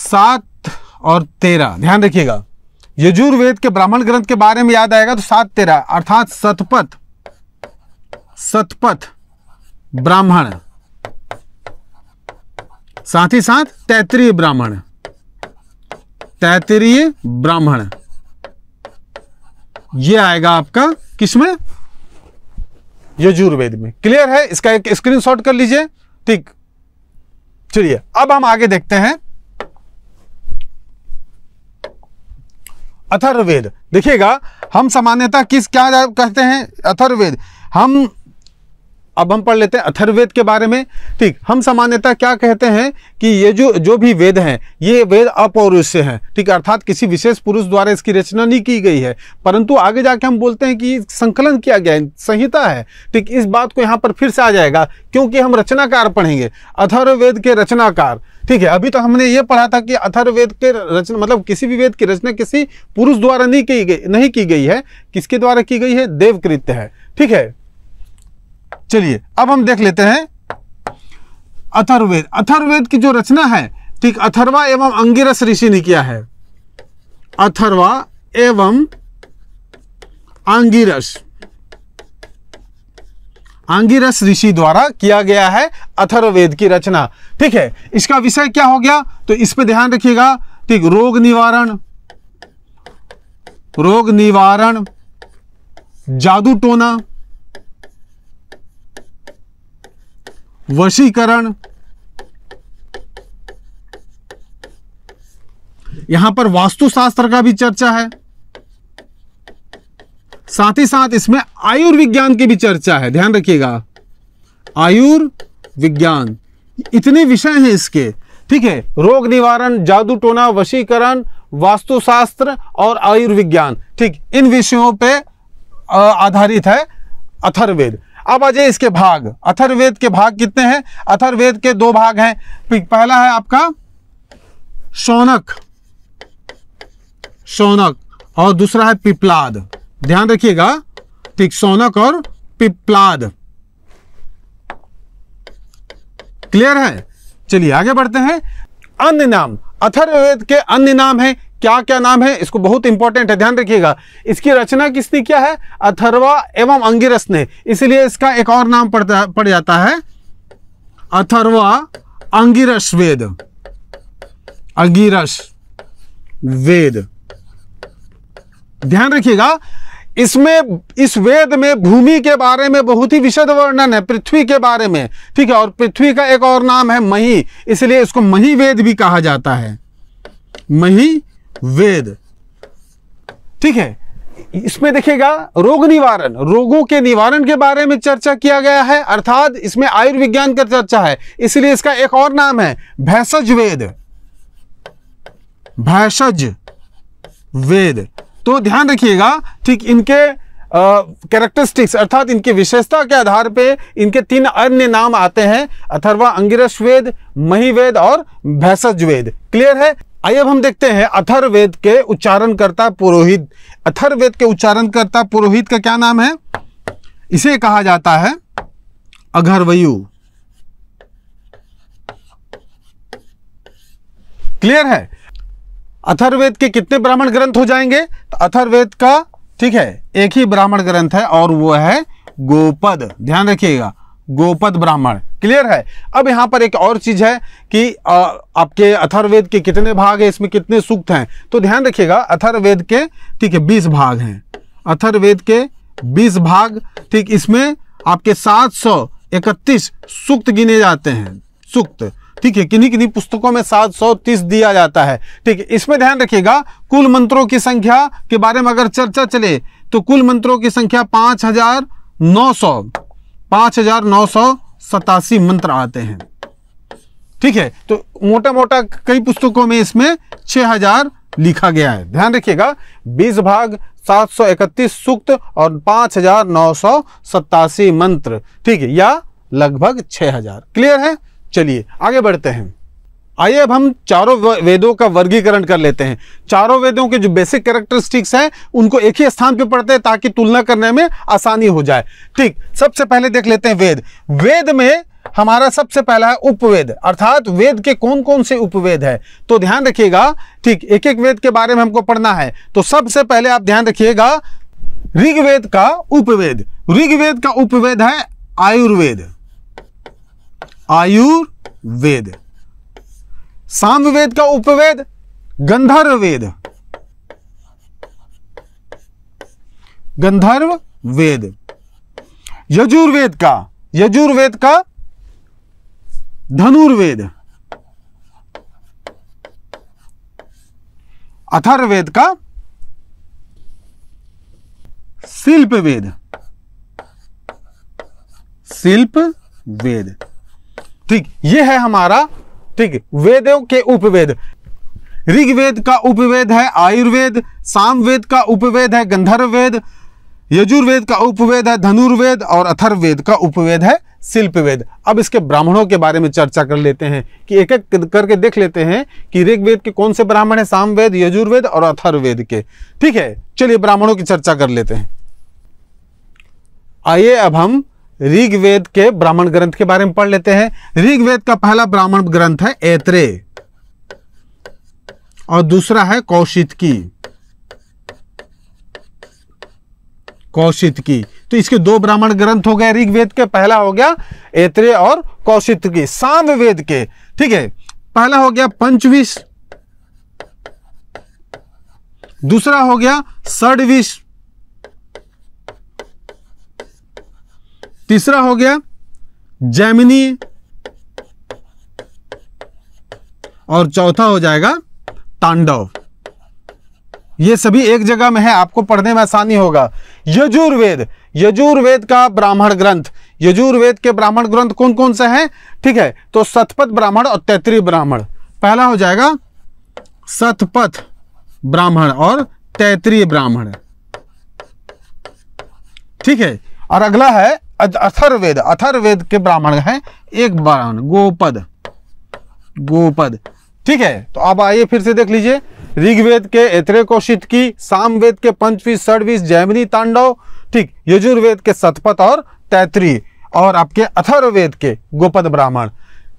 सात और तेरह ध्यान रखिएगा यजुर्वेद के ब्राह्मण ग्रंथ के बारे में याद आएगा तो सात तेरा अर्थात सतपथ सतपथ ब्राह्मण साथ ही साथ तैतरीय ब्राह्मण तैतरीय ब्राह्मण ये आएगा आपका किसमें यजुर्वेद में क्लियर है इसका एक स्क्रीनशॉट कर लीजिए ठीक चलिए अब हम आगे देखते हैं अथर्ववेद देखिएगा हम सामान्यता किस क्या कहते हैं अथर्ववेद हम अब हम पढ़ लेते हैं अथर्वेद के बारे में ठीक हम सामान्यता क्या कहते हैं कि ये जो जो भी वेद हैं ये वेद अपौरुष से हैं ठीक अर्थात किसी विशेष पुरुष द्वारा इसकी रचना नहीं की गई है परंतु आगे जाके हम बोलते हैं कि संकलन किया गया है संहिता है ठीक इस बात को यहाँ पर फिर से आ जाएगा क्योंकि हम रचनाकार पढ़ेंगे अथर्ववेद के रचनाकार ठीक है अभी तो हमने ये पढ़ा था कि अथर्ववेद के रचना मतलब किसी भी वेद की रचना किसी पुरुष द्वारा नहीं की गई नहीं की गई है किसके द्वारा की गई है देवकृत्य है ठीक है चलिए अब हम देख लेते हैं अथर्वेद अथर्वेद की जो रचना है ठीक अथर्वा एवं अंगिरस ऋषि ने किया है अथर्वा एवं आंगिरस आंगिरस ऋषि द्वारा किया गया है अथर्ववेद की रचना ठीक है इसका विषय क्या हो गया तो इस पे ध्यान रखिएगा ठीक रोग निवारण रोग निवारण जादू टोना वशीकरण यहां पर वास्तुशास्त्र का भी चर्चा है साथ ही साथ इसमें आयुर्विज्ञान की भी चर्चा है ध्यान रखिएगा आयुर्विज्ञान इतने विषय हैं इसके ठीक है रोग निवारण जादू टोना वशीकरण वास्तुशास्त्र और आयुर्विज्ञान ठीक इन विषयों पे आधारित है अथर्वेद अब अजय इसके भाग अथर्वेद के भाग कितने हैं अथर्वेद के दो भाग हैं पहला है आपका शौनक शौनक और दूसरा है पिपलाद ध्यान रखिएगा ठीक शौनक और पिपलाद क्लियर है चलिए आगे बढ़ते हैं अन्य नाम अथर्वेद के अन्य नाम है क्या क्या नाम है इसको बहुत इंपॉर्टेंट है ध्यान रखिएगा इसकी रचना किसने किया है अथर्वा एवं अंगिरस ने इसलिए इसका एक और नाम पड़ता पड़ जाता है अथर्वा अंगिरस वेद अंगिरस वेद ध्यान रखिएगा इसमें इस वेद में भूमि के बारे में बहुत ही विशद वर्णन है पृथ्वी के बारे में ठीक है और पृथ्वी का एक और नाम है मही इसलिए इसको मही वेद भी कहा जाता है मही वेद ठीक है इसमें देखिएगा रोग निवारण रोगों के निवारण के बारे में चर्चा किया गया है अर्थात इसमें आयुर्विज्ञान का चर्चा है इसलिए इसका एक और नाम है भैसज वेद भैसज वेद तो ध्यान रखिएगा ठीक इनके कैरेक्टरिस्टिक्स अर्थात इनकी विशेषता के आधार पे इनके तीन अन्य नाम आते हैं अथर्वा अंगिरस वेद मही वेद और भैसज वेद क्लियर है आइए अब हम देखते हैं अथर्वेद के उच्चारणकर्ता पुरोहित अथर्वेद के उच्चारणकर्ता पुरोहित का क्या नाम है इसे कहा जाता है अघरवयु क्लियर है अथर्वेद के कितने ब्राह्मण ग्रंथ हो जाएंगे तो अथर्वेद का ठीक है एक ही ब्राह्मण ग्रंथ है और वो है गोपद ध्यान रखिएगा गोपद ब्राह्मण क्लियर है अब यहाँ पर एक और चीज़ है कि आ, आपके अथर्वेद के कितने भाग है इसमें कितने सूक्त हैं तो ध्यान रखिएगा अथर्वेद के ठीक है बीस भाग हैं अथर्वेद के बीस भाग ठीक इसमें आपके सात सौ इकतीस सूक्त गिने जाते हैं सूक्त ठीक है किन्हीं किन्हीं पुस्तकों में सात सौ तीस दिया जाता है ठीक है इसमें ध्यान रखिएगा कुल मंत्रों की संख्या के बारे में अगर चर्चा चले तो कुल मंत्रों की संख्या पाँच हजार नौ सौ पाँच हजार नौ सौ सतासी मंत्र आते हैं ठीक है तो मोटा मोटा कई पुस्तकों में इसमें छः हजार लिखा गया है ध्यान रखिएगा बीस भाग सात सौ इकतीस सूक्त और पांच हजार नौ सौ सतासी मंत्र ठीक है या लगभग छह हजार क्लियर है चलिए आगे बढ़ते हैं आइए अब हम चारों वेदों का वर्गीकरण कर लेते हैं चारों वेदों के जो बेसिक कैरेक्टरिस्टिक्स हैं उनको एक ही स्थान पर पढ़ते हैं ताकि तुलना करने में आसानी हो जाए ठीक सबसे पहले देख लेते हैं वेद वेद में हमारा सबसे पहला है उपवेद अर्थात वेद के कौन कौन से उपवेद है तो ध्यान रखिएगा ठीक एक एक वेद के बारे में हमको पढ़ना है तो सबसे पहले आप ध्यान रखिएगा ऋग्वेद का उपवेद ऋग्वेद का उपवेद है आयुर्वेद आयुर्वेद सामवेद का उपवेद गंधर्व वेद गंधर्व वेद यजुर्वेद का यजुर्वेद का धनुर्वेद अथर्वेद का शिल्प वेद शिल्प वेद ठीक ये है हमारा ठीक वेदों के उपवेद ऋग्वेद का उपवेद है आयुर्वेद सामवेद का उपवेद है गंधर्व वेद यजुर्वेद का उपवेद है धनुर्वेद और अथर्वेद का उपवेद है शिल्पवेद अब इसके ब्राह्मणों के बारे में चर्चा कर लेते हैं कि एक एक करके देख लेते हैं कि ऋग्वेद के कौन से ब्राह्मण है सामवेद यजुर्वेद और अथर्वेद के ठीक है चलिए ब्राह्मणों की चर्चा कर लेते हैं आइए अब हम ऋग्वेद के ब्राह्मण ग्रंथ के बारे में पढ़ लेते हैं ऋग्वेद का पहला ब्राह्मण ग्रंथ है ऐत्रे और दूसरा है कौशित की कौशित की तो इसके दो ब्राह्मण ग्रंथ हो गए ऋग्वेद के पहला हो गया ऐत्रे और कौशित की वेद के ठीक है पहला हो गया पंचविश दूसरा हो गया सड़विश तीसरा हो गया जैमिनी और चौथा हो जाएगा तांडव ये सभी एक जगह में है आपको पढ़ने में आसानी होगा यजुर्वेद यजुर्वेद का ब्राह्मण ग्रंथ यजुर्वेद के ब्राह्मण ग्रंथ कौन कौन से हैं ठीक है तो सतपथ ब्राह्मण और तैतरीय ब्राह्मण पहला हो जाएगा सतपथ ब्राह्मण और तैतरी ब्राह्मण ठीक है और अगला है अथर्वेद अथर्वेद के ब्राह्मण हैं एक ब्राह्मण गोपद गोपद ठीक है तो अब आइए फिर से देख लीजिए ऋग्वेद के एत्रे कोशित की सामवेद के पंचवीस सड़वीस जैमिनी तांडव ठीक यजुर्वेद के सतपथ और तैतरी और आपके अथर्वेद के गोपद ब्राह्मण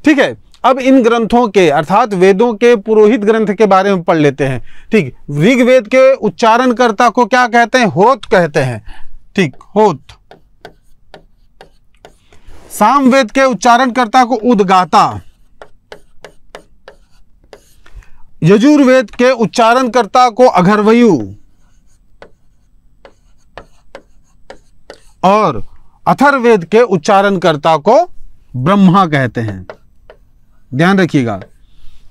ठीक है अब इन ग्रंथों के अर्थात वेदों के पुरोहित ग्रंथ के बारे में पढ़ लेते हैं ठीक ऋग्वेद के उच्चारणकर्ता को क्या कहते हैं होत कहते हैं ठीक होत सामवेद के उच्चारणकर्ता को उदगाता यजुर्वेद के उच्चारणकर्ता को अघरवयु और अथर्वेद के उच्चारणकर्ता को ब्रह्मा कहते हैं ध्यान रखिएगा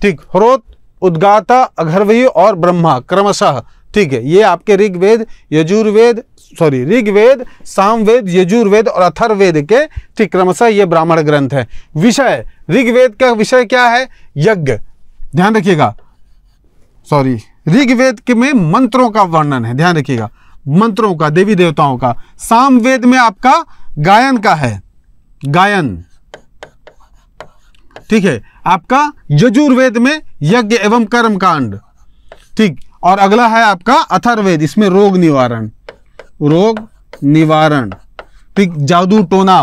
ठीक ह्रोत उद्गाता अघर्वयु और ब्रह्मा क्रमशः ठीक है ये आपके ऋग्वेद यजुर्वेद सॉरी ऋग्वेद सामवेद यजुर्वेद और अथर्वेद के ठीक क्रमशः ये ब्राह्मण ग्रंथ है विषय ऋग्वेद का विषय क्या है यज्ञ ध्यान रखिएगा सॉरी ऋग्वेद में मंत्रों का वर्णन है ध्यान रखिएगा मंत्रों का देवी देवताओं का सामवेद में आपका गायन का है गायन ठीक है आपका यजुर्वेद में यज्ञ एवं कर्म कांड ठीक और अगला है आपका अथर्वेद इसमें रोग निवारण रोग निवारण ठीक जादू टोना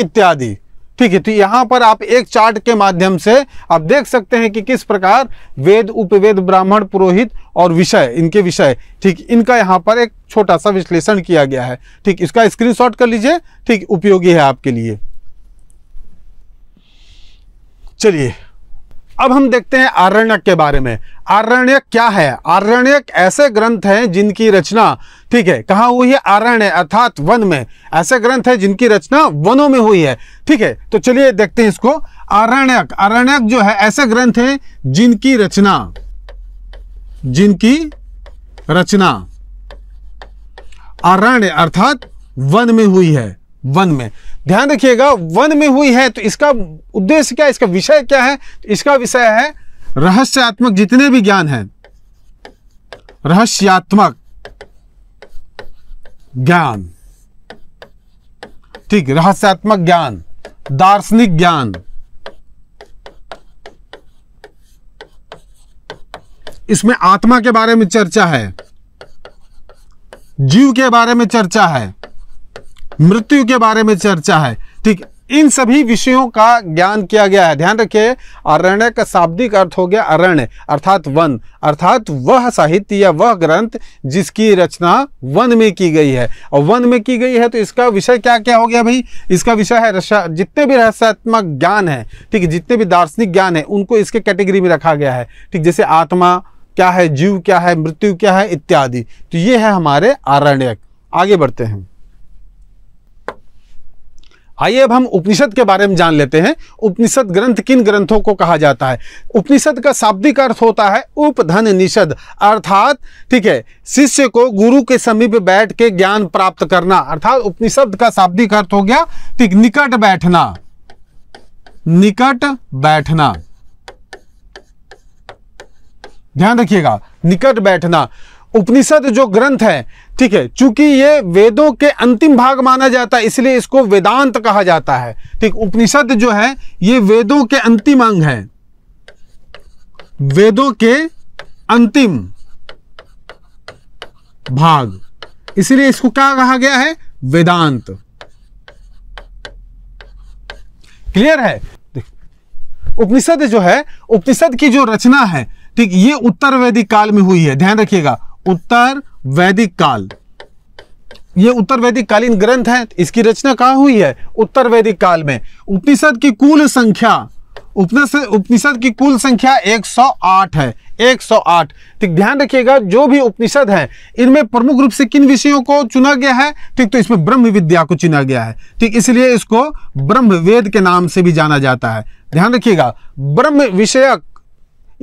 इत्यादि ठीक है तो यहाँ पर आप एक चार्ट के माध्यम से आप देख सकते हैं कि किस प्रकार वेद उपवेद ब्राह्मण पुरोहित और विषय इनके विषय ठीक इनका यहाँ पर एक छोटा सा विश्लेषण किया गया है ठीक इसका स्क्रीनशॉट कर लीजिए ठीक उपयोगी है आपके लिए चलिए अब हम देखते हैं आरण्यक के बारे में आरण्यक क्या है आरण्यक ऐसे ग्रंथ हैं जिनकी रचना ठीक है कहाँ हुई है आरण्य अर्थात वन में ऐसे ग्रंथ है जिनकी रचना वनों में हुई है ठीक है तो चलिए देखते हैं इसको आरण्यक आरण्यक जो है ऐसे ग्रंथ हैं जिनकी रचना जिनकी रचना आरण्य अर्थात वन में हुई है वन में ध्यान रखिएगा वन में हुई है तो इसका उद्देश्य क्या इसका विषय क्या है तो इसका विषय है रहस्यात्मक जितने भी ज्ञान है रहस्यात्मक ज्ञान ठीक रहस्यात्मक ज्ञान दार्शनिक ज्ञान इसमें आत्मा के बारे में चर्चा है जीव के बारे में चर्चा है मृत्यु के बारे में चर्चा है ठीक इन सभी विषयों का ज्ञान किया गया है ध्यान रखिए अरण्य का शाब्दिक अर्थ हो गया अरण्य अर्थात वन अर्थात वह साहित्य या वह ग्रंथ जिसकी रचना वन में की गई है और वन में की गई है तो इसका विषय क्या क्या हो गया भाई इसका विषय है जितने भी रहस्यात्मक ज्ञान है ठीक है जितने भी दार्शनिक ज्ञान है उनको इसके कैटेगरी में रखा गया है ठीक जैसे आत्मा क्या है जीव क्या है मृत्यु क्या है इत्यादि तो ये है हमारे आरण्यक आगे बढ़ते हैं आइए अब हम उपनिषद के बारे में जान लेते हैं उपनिषद ग्रंथ किन ग्रंथों को कहा जाता है उपनिषद का शाब्दिक अर्थ होता है उपधन निषद अर्थात ठीक है शिष्य को गुरु के समीप बैठ के ज्ञान प्राप्त करना अर्थात उपनिषद का शाब्दिक अर्थ हो गया ठीक निकट बैठना निकट बैठना ध्यान रखिएगा निकट बैठना उपनिषद जो ग्रंथ है ठीक है चूंकि ये वेदों के अंतिम भाग माना जाता है इसलिए इसको वेदांत कहा जाता है ठीक उपनिषद जो है ये वेदों के अंतिम अंग है वेदों के अंतिम भाग इसलिए इसको क्या कहा गया है वेदांत क्लियर है उपनिषद जो है उपनिषद की जो रचना है ठीक ये उत्तर वैदिक काल में हुई है ध्यान रखिएगा उत्तर वैदिक काल यह उत्तर वैदिक कालीन ग्रंथ है इसकी रचना कहां हुई है उत्तर वैदिक काल में उपनिषद की कुल संख्या उपनिषद की कुल संख्या 108 है 108 ठीक ध्यान रखिएगा जो भी उपनिषद है इनमें प्रमुख रूप से किन विषयों को चुना गया है ठीक तो इसमें ब्रह्म विद्या को चुना गया है ठीक इसलिए इसको ब्रह्म वेद के नाम से भी जाना जाता है ध्यान रखिएगा ब्रह्म विषयक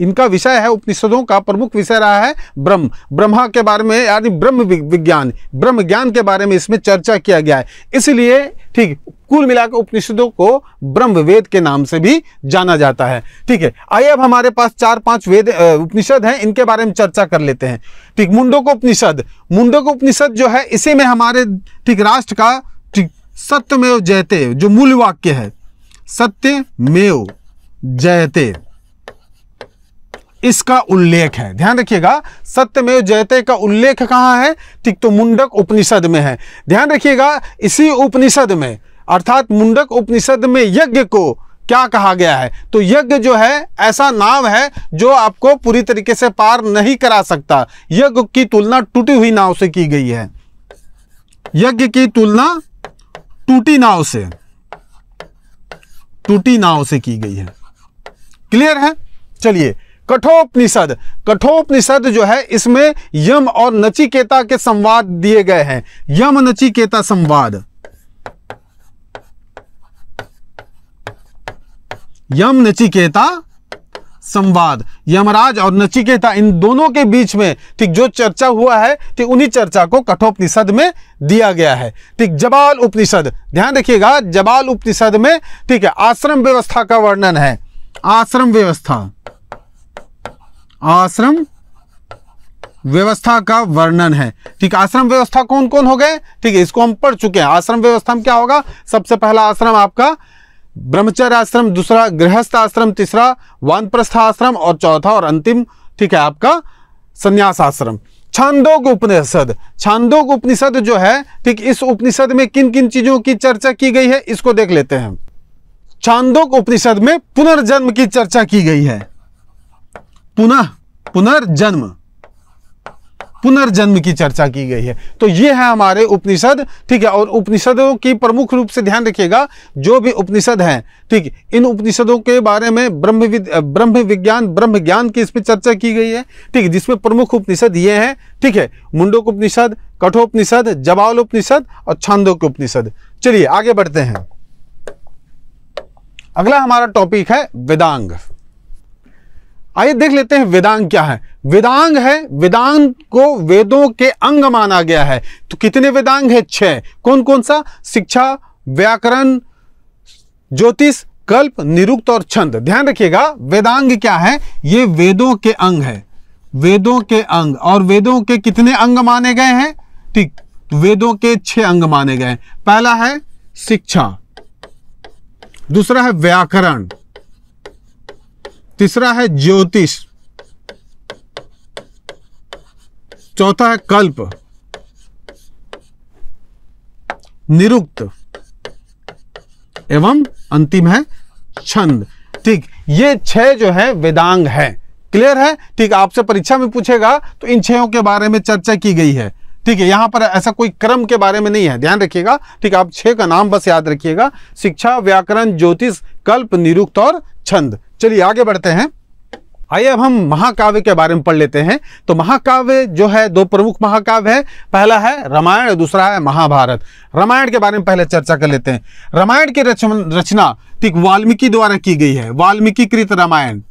इनका विषय है उपनिषदों का प्रमुख विषय रहा है ब्रह्म ब्रह्मा के बारे में यानी ब्रह्म विज्ञान ब्रह्म ज्ञान के बारे में इसमें चर्चा किया गया है इसलिए ठीक कुल मिलाकर उपनिषदों को ब्रह्म वेद के नाम से भी जाना जाता है ठीक है आइए अब हमारे पास चार पांच वेद उपनिषद हैं इनके बारे में चर्चा कर लेते हैं ठीक मुंडो को उपनिषद मुंडो को उपनिषद जो है इसी में हमारे ठीक राष्ट्र का ठीक सत्यमेव जयते जो मूल वाक्य है सत्यमेव जयते इसका उल्लेख है ध्यान रखिएगा सत्यमेव जयते का उल्लेख कहाँ है ठीक तो मुंडक उपनिषद में है ध्यान रखिएगा इसी उपनिषद में अर्थात मुंडक उपनिषद में यज्ञ को क्या कहा गया है तो यज्ञ जो है ऐसा नाम है जो आपको पूरी तरीके से पार नहीं करा सकता यज्ञ की तुलना टूटी हुई नाव से की गई है यज्ञ की तुलना टूटी नाव से टूटी नाव से की गई है क्लियर है चलिए कठोपनिषद कठोपनिषद जो है इसमें यम और नचिकेता के संवाद दिए गए हैं यम नचिकेता संवाद यम नचिकेता संवाद यमराज और नचिकेता इन दोनों के बीच में ठीक जो चर्चा हुआ है ठीक उन्हीं चर्चा को कठोपनिषद में दिया गया है ठीक जबाल उपनिषद ध्यान रखिएगा जबाल उपनिषद में ठीक है आश्रम व्यवस्था का वर्णन है आश्रम व्यवस्था आश्रम व्यवस्था का वर्णन है ठीक आश्रम व्यवस्था कौन कौन हो गए ठीक है इसको हम पढ़ चुके हैं आश्रम व्यवस्था में क्या होगा सबसे पहला आश्रम आपका ब्रह्मचर्य आश्रम दूसरा गृहस्थ आश्रम तीसरा वानप्रस्थ आश्रम और चौथा और अंतिम ठीक है आपका संन्यास आश्रम छांदोग उपनिषद छांदोग उपनिषद जो है ठीक इस उपनिषद में किन किन चीजों की चर्चा की गई है इसको देख लेते हैं छांदोग उपनिषद में पुनर्जन्म की चर्चा की गई है पुनः पुनर्जन्म पुनर्जन्म की चर्चा की गई है तो ये है हमारे उपनिषद ठीक है और उपनिषदों की प्रमुख रूप से ध्यान रखिएगा जो भी उपनिषद हैं ठीक इन उपनिषदों के बारे में ब्रह्म ब्रह्म विज्ञान ब्रह्म ज्ञान की इस पर चर्चा की गई है ठीक जिसमें प्रमुख उपनिषद ये है ठीक है मुंडोक उपनिषद कठोपनिषद जवाल उपनिषद और छांदोक उपनिषद चलिए आगे बढ़ते हैं अगला हमारा टॉपिक है वेदांग आइए देख लेते हैं वेदांग क्या है वेदांग है वेदांग को वेदों के अंग माना गया है तो कितने वेदांग है छह कौन कौन सा शिक्षा व्याकरण ज्योतिष कल्प निरुक्त और छंद ध्यान रखिएगा वेदांग क्या है ये वेदों के अंग है वेदों के अंग और वेदों के कितने अंग माने गए हैं ठीक वेदों के छह अंग माने गए हैं पहला है शिक्षा दूसरा है व्याकरण तीसरा है ज्योतिष चौथा है कल्प निरुक्त एवं अंतिम है छंद ठीक ये छह जो है वेदांग है क्लियर है ठीक आपसे परीक्षा में पूछेगा तो इन छहों के बारे में चर्चा की गई है ठीक है यहां पर ऐसा कोई क्रम के बारे में नहीं है ध्यान रखिएगा ठीक आप छह का नाम बस याद रखिएगा शिक्षा व्याकरण ज्योतिष कल्प निरुक्त और छंद चलिए आगे बढ़ते हैं आइए अब हम महाकाव्य के बारे में पढ़ लेते हैं तो महाकाव्य जो है दो प्रमुख महाकाव्य है पहला है रामायण दूसरा है महाभारत रामायण के बारे में पहले चर्चा कर लेते हैं रामायण की रचना ठीक वाल्मीकि द्वारा की गई है वाल्मीकि कृत रामायण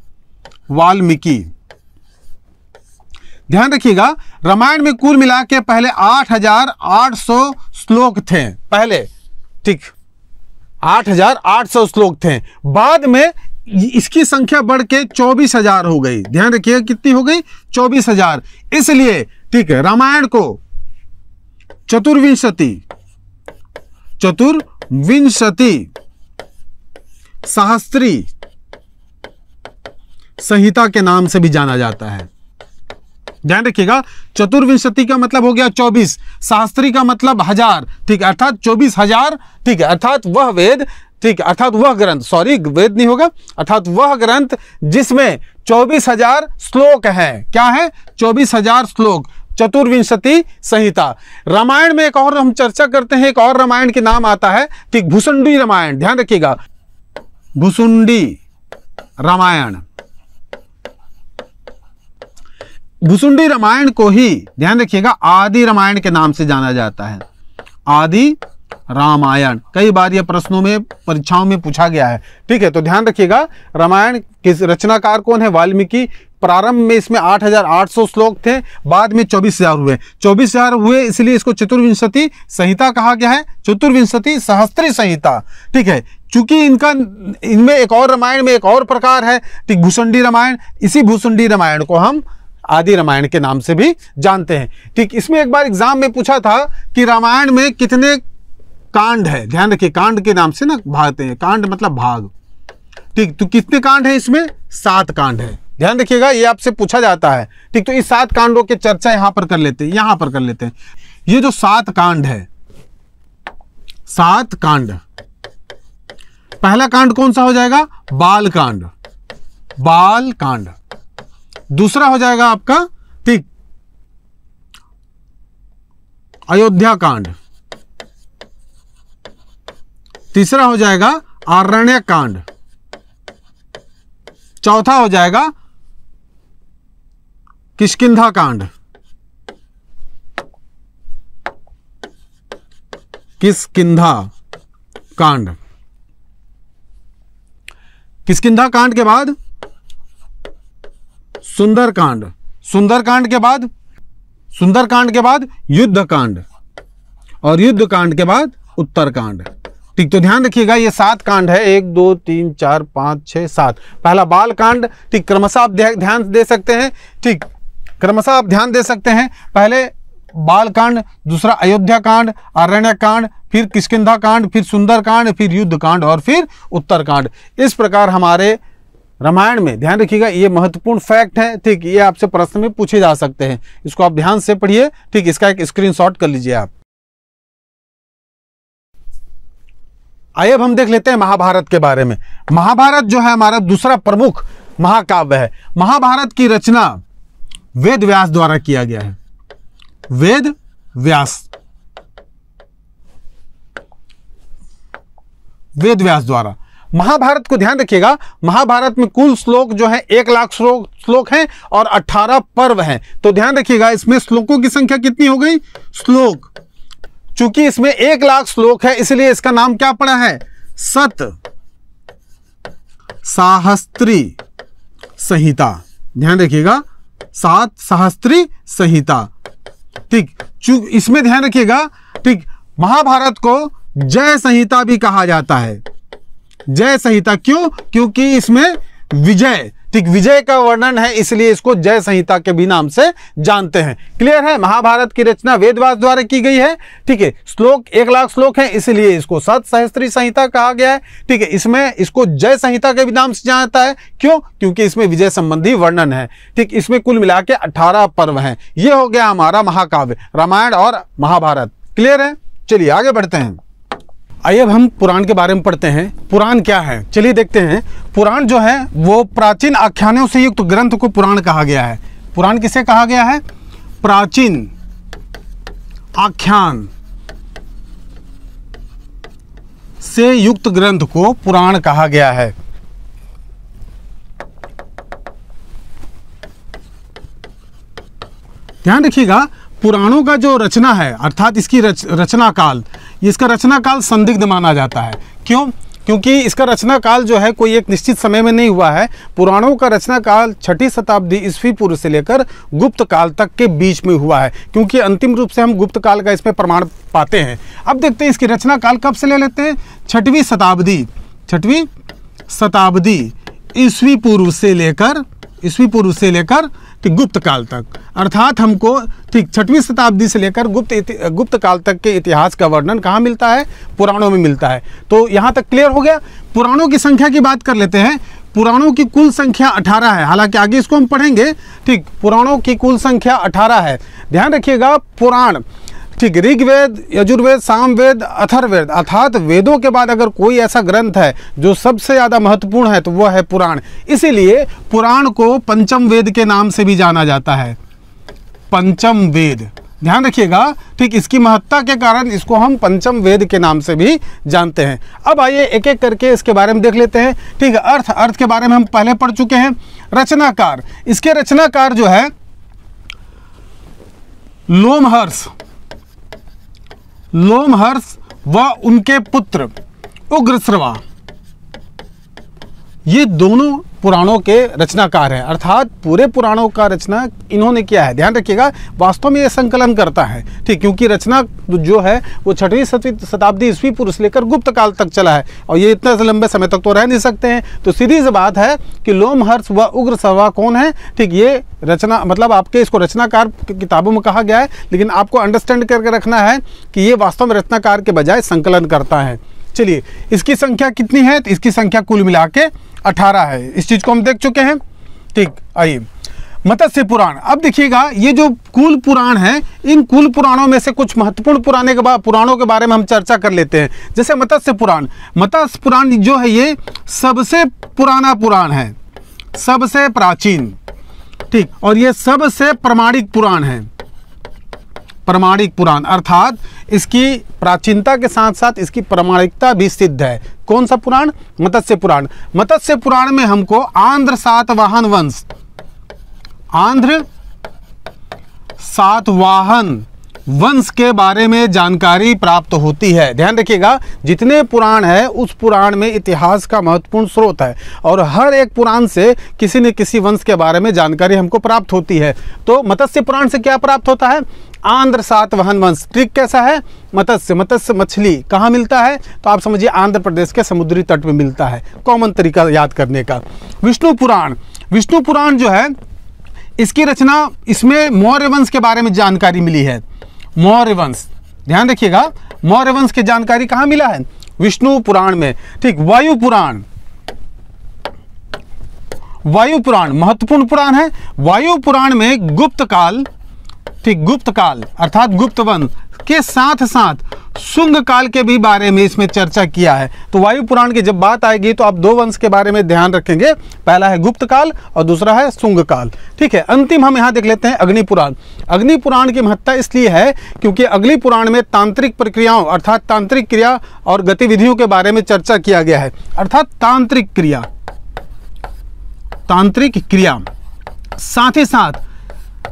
वाल्मीकि ध्यान रखिएगा रामायण में कुल मिला के पहले 8,800 श्लोक थे पहले ठीक 8,800 श्लोक थे बाद में इसकी संख्या बढ़ के चौबीस हजार हो गई ध्यान रखिएगा कितनी हो गई चौबीस हजार इसलिए ठीक है रामायण को चतुर्विंशति चतुर्विंशति सहस्त्री संहिता के नाम से भी जाना जाता है ध्यान रखिएगा चतुर्विंशति का मतलब हो गया चौबीस शास्त्री का मतलब हजार ठीक है अर्थात चौबीस हजार ठीक है अर्थात वह वेद ठीक है अर्थात वह ग्रंथ सॉरी वेद नहीं होगा अर्थात वह ग्रंथ जिसमें चौबीस हजार श्लोक हैं क्या है चौबीस हजार श्लोक चतुर्विंशति संहिता रामायण में एक और हम चर्चा करते हैं एक और रामायण के नाम आता है ठीक भूसुंडी रामायण ध्यान रखिएगा भूसुंडी रामायण भूसुंडी रामायण को ही ध्यान रखिएगा आदि रामायण के नाम से जाना जाता है आदि रामायण कई बार यह प्रश्नों में परीक्षाओं में पूछा गया है ठीक है तो ध्यान रखिएगा रामायण किस रचनाकार कौन है वाल्मीकि प्रारंभ में इसमें 8,800 श्लोक थे बाद में 24,000 हुए 24,000 हुए इसलिए इसको चतुर्विंशति संहिता कहा गया है चतुर्विंशति सहस्त्री संहिता ठीक है चूंकि इनका इनमें एक और रामायण में एक और प्रकार है ठीक भूसुंडी रामायण इसी भूसुंडी रामायण को हम आदि रामायण के नाम से भी जानते हैं ठीक इसमें एक बार एग्जाम में पूछा था कि रामायण में कितने कांड है ध्यान रखिए कांड के नाम से ना भागते हैं कांड मतलब भाग ठीक तो कितने कांड है इसमें सात कांड है ध्यान रखिएगा ये आपसे पूछा जाता है ठीक तो इस सात कांडों की चर्चा यहां पर कर लेते हैं यहां पर कर लेते हैं ये जो सात कांड है सात कांड पहला कांड कौन सा हो जाएगा बाल कांड बाल कांड दूसरा हो जाएगा आपका ठीक अयोध्या कांड तीसरा हो जाएगा आरण्य कांड चौथा हो जाएगा किशकिधा कांड किसकिधा कांड किसकिधा कांड के बाद सुंदर कांड सुंदर कांड के बाद सुंदर कांड के बाद युद्ध कांड और युद्ध कांड के बाद उत्तर कांड ठीक तो ध्यान रखिएगा ये सात कांड है एक दो तीन चार पाँच छः सात पहला बाल कांड ठीक क्रमशः आप ध्यान दे सकते हैं ठीक क्रमशः आप ध्यान दे सकते हैं पहले बाल कांड दूसरा अयोध्या कांड अरण्य कांड फिर किसकिधा कांड फिर सुंदर कांड फिर युद्ध कांड और फिर उत्तर कांड इस प्रकार हमारे रामायण में ध्यान रखिएगा ये महत्वपूर्ण फैक्ट है ठीक ये आपसे प्रश्न में पूछे जा सकते हैं इसको आप ध्यान से पढ़िए ठीक इसका एक स्क्रीनशॉट कर लीजिए आप आइए अब हम देख लेते हैं महाभारत के बारे में महाभारत जो है हमारा दूसरा प्रमुख महाकाव्य है महाभारत की रचना वेद व्यास द्वारा किया गया है वेद व्यास वेद व्यास द्वारा महाभारत को ध्यान रखिएगा महाभारत में कुल श्लोक जो है एक लाख श्लोक श्लोक हैं और अठारह पर्व हैं तो ध्यान रखिएगा इसमें श्लोकों की संख्या कितनी हो गई श्लोक चूंकि इसमें एक लाख श्लोक है इसलिए इसका नाम क्या पड़ा है सत साहस्त्री संहिता ध्यान रखिएगा सात सहस्त्री संहिता ठीक चूंकि इसमें ध्यान रखिएगा ठीक महाभारत को जय संहिता भी कहा जाता है जय संहिता क्यों क्योंकि इसमें विजय दिग्विजय का वर्णन है इसलिए इसको जय संहिता के भी नाम से जानते हैं क्लियर है महाभारत की रचना वेदवास द्वारा की गई है ठीक है श्लोक एक लाख श्लोक है इसलिए इसको सत सहस्त्री संहिता कहा गया है ठीक है इसमें इसको जय संहिता के भी नाम से जानता है क्यों क्योंकि इसमें विजय संबंधी वर्णन है ठीक इसमें कुल मिला के पर्व है यह हो गया हमारा महाकाव्य रामायण और महाभारत क्लियर है चलिए आगे बढ़ते हैं आइए अब हम पुराण के बारे में पढ़ते हैं पुराण क्या है चलिए देखते हैं पुराण जो है वो प्राचीन आख्यानों से युक्त ग्रंथ को पुराण कहा गया है पुराण किसे कहा गया है प्राचीन आख्यान से युक्त ग्रंथ को पुराण कहा गया है ध्यान रखिएगा पुराणों का जो रचना है अर्थात इसकी रच, रचना काल इसका रचना काल संदिग्ध माना जाता है क्यों क्योंकि इसका रचना काल जो है कोई एक निश्चित समय में नहीं हुआ है पुराणों का रचना काल छठी शताब्दी ईस्वी पूर्व से लेकर गुप्त काल तक के बीच में हुआ है क्योंकि अंतिम रूप से हम गुप्त काल का इसमें प्रमाण पाते हैं अब देखते हैं इसकी रचना काल कब से ले लेते हैं छठवीं शताब्दी छठवीं शताब्दी ईस्वी पूर्व से लेकर ईस्वी पूर्व से लेकर ठीक गुप्त काल तक अर्थात हमको ठीक छठवीं शताब्दी से लेकर गुप्त गुप्त काल तक के इतिहास का वर्णन कहाँ मिलता है पुराणों में मिलता है तो यहाँ तक क्लियर हो गया पुराणों की संख्या की बात कर लेते हैं पुराणों की कुल संख्या अठारह है हालांकि आगे इसको हम पढ़ेंगे ठीक पुराणों की कुल संख्या अठारह है ध्यान रखिएगा पुराण ठीक ऋग्वेद यजुर्वेद सामवेद अथर्वेद अर्थात वेदों के बाद अगर कोई ऐसा ग्रंथ है जो सबसे ज़्यादा महत्वपूर्ण है तो वह है पुराण इसीलिए पुराण को पंचम वेद के नाम से भी जाना जाता है पंचम वेद ध्यान रखिएगा ठीक इसकी महत्ता के कारण इसको हम पंचम वेद के नाम से भी जानते हैं अब आइए एक एक करके इसके बारे में देख लेते हैं ठीक है अर्थ अर्थ के बारे में हम पहले पढ़ चुके हैं रचनाकार इसके रचनाकार जो है लोमहर्ष लोमहर्ष व उनके पुत्र उग्रश्रवा ये दोनों पुराणों के रचनाकार हैं अर्थात पूरे पुराणों का रचना इन्होंने किया है ध्यान रखिएगा वास्तव में ये संकलन करता है ठीक क्योंकि रचना जो है वो छठवीं सतवीं शताब्दी ईस्वी पूर्व से लेकर गुप्त काल तक चला है और ये इतना लंबे समय तक तो रह नहीं सकते हैं तो सीधी सी बात है कि लोमहर्ष व उग्र सभा कौन है ठीक ये रचना मतलब आपके इसको रचनाकार किताबों में कहा गया है लेकिन आपको अंडरस्टैंड करके रखना है कि ये वास्तव में रचनाकार के बजाय संकलन करता है चलिए इसकी संख्या कितनी है तो इसकी संख्या कुल मिला के अठारह है इस चीज़ को हम देख चुके हैं ठीक आइए मत्स्य पुराण अब देखिएगा ये जो कुल पुराण है इन कुल पुराणों में से कुछ महत्वपूर्ण पुराने के बाद पुराणों के बारे में हम चर्चा कर लेते हैं जैसे मत्स्य पुराण मत्स्य पुराण जो है ये सबसे पुराना पुराण है सबसे प्राचीन ठीक और ये सबसे प्रमाणिक पुराण है प्रमाणिक पुराण अर्थात इसकी प्राचीनता के साथ साथ इसकी प्रमाणिकता भी सिद्ध है कौन सा पुराण मत्स्य पुराण मत्स्य पुराण में हमको आंध्र सातवाहन वंश आंध्र सातवाहन वंश के बारे में जानकारी प्राप्त होती है ध्यान रखिएगा जितने पुराण है उस पुराण में इतिहास का महत्वपूर्ण स्रोत है और हर एक पुराण से किसी न किसी वंश के बारे में जानकारी हमको प्राप्त होती है तो मत्स्य पुराण से क्या प्राप्त होता है आंध्र सातवाहन वंश ट्रिक कैसा है मत्स्य मत्स्य मछली कहाँ मिलता है तो आप समझिए आंध्र प्रदेश के समुद्री तट में मिलता है कॉमन तरीका याद करने का विष्णु पुराण विष्णु पुराण जो है इसकी रचना इसमें मौर्य वंश के बारे में जानकारी मिली है मौर्य वंश ध्यान रखिएगा मौर्य वंश की जानकारी कहां मिला है विष्णु पुराण में ठीक वायु पुराण वायु पुराण महत्वपूर्ण पुराण है वायु पुराण में गुप्त काल ठीक गुप्त काल अर्थात गुप्त वंश के साथ साथ शुंग काल के भी बारे में इसमें चर्चा किया है तो वायु पुराण की जब बात आएगी तो आप दो वंश के बारे में ध्यान रखेंगे पहला है गुप्त काल और दूसरा है सुंग काल ठीक है अंतिम हम यहां देख लेते हैं अग्नि पुराण अग्नि पुराण की महत्ता इसलिए है क्योंकि अग्नि पुराण में तांत्रिक प्रक्रियाओं अर्थात तांत्रिक क्रिया और गतिविधियों के बारे में चर्चा किया गया है अर्थात तांत्रिक क्रिया तांत्रिक क्रिया साथ ही साथ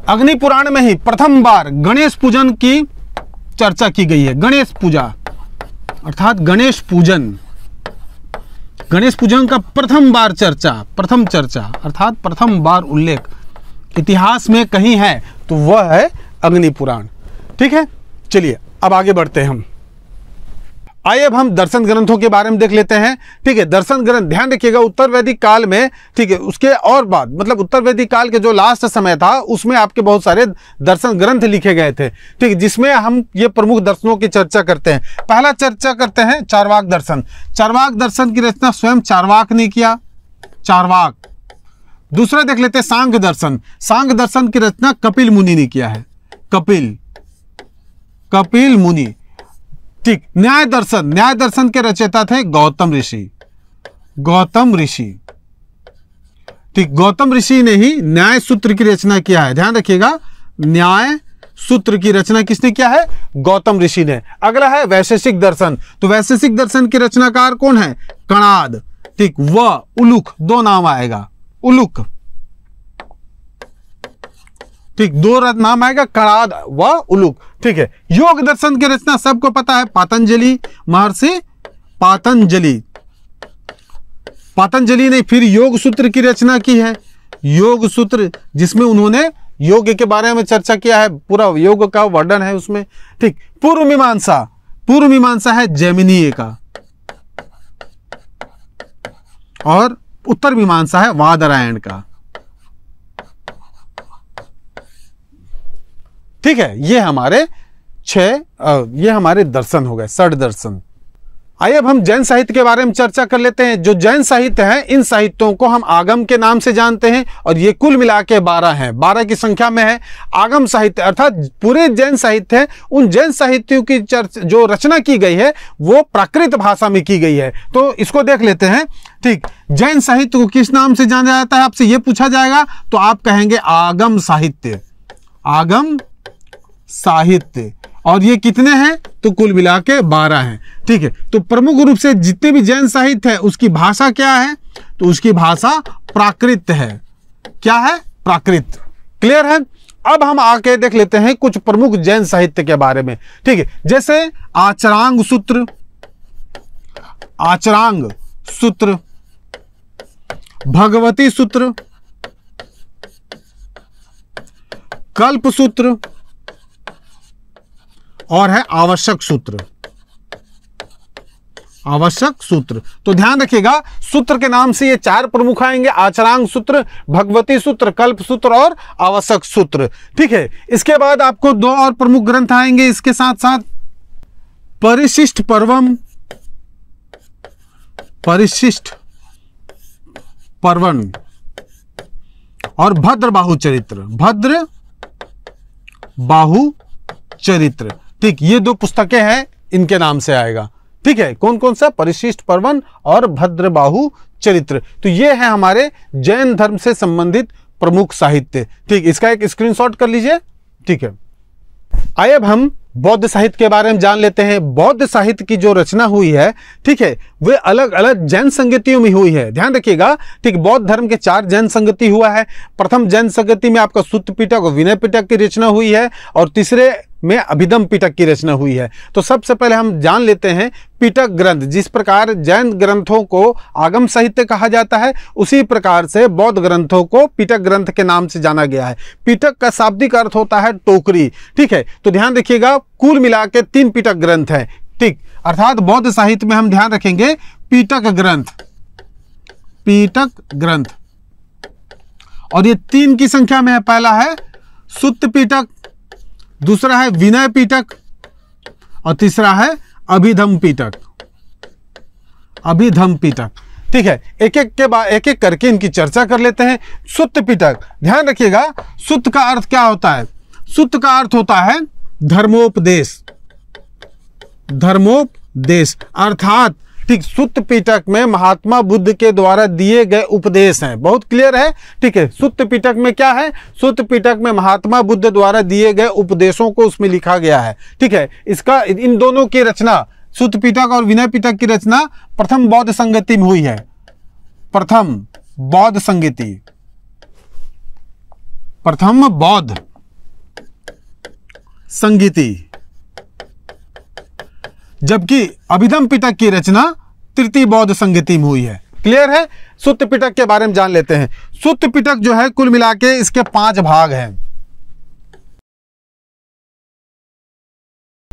अग्नि पुराण में ही प्रथम बार गणेश पूजन की चर्चा की गई है गणेश पूजा अर्थात गणेश पूजन गणेश पूजन का प्रथम बार चर्चा प्रथम चर्चा अर्थात प्रथम बार उल्लेख इतिहास में कहीं है तो वह है अग्निपुराण ठीक है चलिए अब आगे बढ़ते हैं हम आइए अब हम दर्शन ग्रंथों के बारे में देख लेते हैं ठीक है दर्शन ग्रंथ ध्यान रखिएगा उत्तर वैदिक काल में ठीक है उसके और बाद मतलब उत्तर वैदिक काल के जो लास्ट समय था उसमें आपके बहुत सारे दर्शन ग्रंथ लिखे गए थे ठीक है जिसमें हम ये प्रमुख दर्शनों की चर्चा करते हैं पहला चर्चा करते हैं चारवाक दर्शन चारवाक दर्शन की रचना स्वयं चारवाक ने किया चारवाक दूसरा देख लेते हैं सांग दर्शन सांग दर्शन की रचना कपिल मुनि ने किया है कपिल कपिल मुनि ठीक न्याय दर्शन न्याय दर्शन के रचयिता थे गौतम ऋषि गौतम ऋषि ठीक गौतम ऋषि ने ही न्याय सूत्र की रचना किया है ध्यान रखिएगा न्याय सूत्र की रचना किसने किया है गौतम ऋषि ने अगला है वैशेषिक दर्शन तो वैशेषिक दर्शन के रचनाकार कौन है कणाद ठीक व उलुक दो नाम आएगा उलुक ठीक दो रथ नाम आएगा कराद व उलुक ठीक है योग दर्शन की रचना सबको पता है पातंजलि महर्षि पातंजलि पातंजलि ने फिर योग सूत्र की रचना की है योग सूत्र जिसमें उन्होंने योग के बारे में चर्चा किया है पूरा योग का वर्णन है उसमें ठीक पूर्व मीमांसा पूर्व मीमांसा है जैमिनीय का और उत्तर मीमांसा है वादरायण का ठीक है ये हमारे छह ये हमारे दर्शन हो गए सड दर्शन आइए अब हम जैन साहित्य के बारे में चर्चा कर लेते हैं जो जैन साहित्य है इन साहित्यों को हम आगम के नाम से जानते हैं और ये कुल मिला के बारह है बारह की संख्या में है आगम साहित्य अर्थात पूरे जैन साहित्य है उन जैन साहित्यों की चर्च जो रचना की गई है वो प्राकृत भाषा में की गई है तो इसको देख लेते हैं ठीक जैन साहित्य को किस नाम से जाना जाता है आपसे ये पूछा जाएगा तो आप कहेंगे आगम साहित्य आगम साहित्य और ये कितने हैं तो कुल मिला के बारह हैं ठीक है तो प्रमुख रूप से जितने भी जैन साहित्य है उसकी भाषा क्या है तो उसकी भाषा प्राकृत है क्या है प्राकृत क्लियर है अब हम आके देख लेते हैं कुछ प्रमुख जैन साहित्य के बारे में ठीक है जैसे आचरांग सूत्र आचरांग सूत्र भगवती सूत्र कल्प सूत्र और है आवश्यक सूत्र आवश्यक सूत्र तो ध्यान रखिएगा सूत्र के नाम से ये चार प्रमुख आएंगे आचरांग सूत्र भगवती सूत्र कल्प सूत्र और आवश्यक सूत्र ठीक है इसके बाद आपको दो और प्रमुख ग्रंथ आएंगे इसके साथ साथ परिशिष्ट पर्वम परिशिष्ट पर्वन और भद्र बाहु चरित्र भद्र बाहु चरित्र ठीक ये दो पुस्तकें हैं इनके नाम से आएगा ठीक है कौन कौन सा परिशिष्ट पर्वन और भद्रबाहु चरित्र तो ये है हमारे जैन धर्म से संबंधित प्रमुख साहित्य ठीक इसका एक स्क्रीनशॉट कर लीजिए ठीक है आइए अब हम बौद्ध साहित्य के बारे में जान लेते हैं बौद्ध साहित्य की जो रचना हुई है ठीक है वे अलग अलग जैन संगतियों में हुई है ध्यान रखिएगा ठीक बौद्ध धर्म के चार जैन संगति हुआ है प्रथम जैन संगति में आपका सूत्र पीटक और विनय पीटक की रचना हुई है और तीसरे में अभिदम पिटक की रचना हुई है तो सबसे पहले हम जान लेते हैं पिटक ग्रंथ जिस प्रकार जैन ग्रंथों को आगम साहित्य कहा जाता है उसी प्रकार से बौद्ध ग्रंथों को पिटक ग्रंथ के नाम से जाना गया है पिटक का शाब्दिक अर्थ होता है टोकरी ठीक है तो ध्यान रखिएगा कुल मिला के तीन पिटक ग्रंथ है ठीक अर्थात बौद्ध साहित्य में हम ध्यान रखेंगे पीटक ग्रंथ पीटक ग्रंथ और ये तीन की संख्या में है पहला है सुत्त पीटक दूसरा है विनय पीटक और तीसरा है अभिधम पीटक अभिधम पीटक ठीक है एक एक के बाद एक एक करके इनकी चर्चा कर लेते हैं सुत पीटक ध्यान रखिएगा सुत का अर्थ क्या होता है सुत का अर्थ होता है धर्मोपदेश धर्मोपदेश अर्थात ठीक सुत पीटक में महात्मा बुद्ध के द्वारा दिए गए उपदेश हैं बहुत क्लियर है ठीक है सुत पीटक में क्या है सुत पीटक में महात्मा बुद्ध द्वारा दिए गए उपदेशों को उसमें लिखा गया है ठीक है इसका इन दोनों की रचना सुत पीटक और विनय पीटक की रचना प्रथम बौद्ध संगति में हुई है प्रथम बौद्ध संगति प्रथम बौद्ध संगीति जबकि अभिधम पिटक की रचना तृतीय बौद्ध संगति में हुई है क्लियर है सुत्त पिटक के बारे में जान लेते हैं सुत्त पिटक जो है कुल मिला के इसके पांच भाग हैं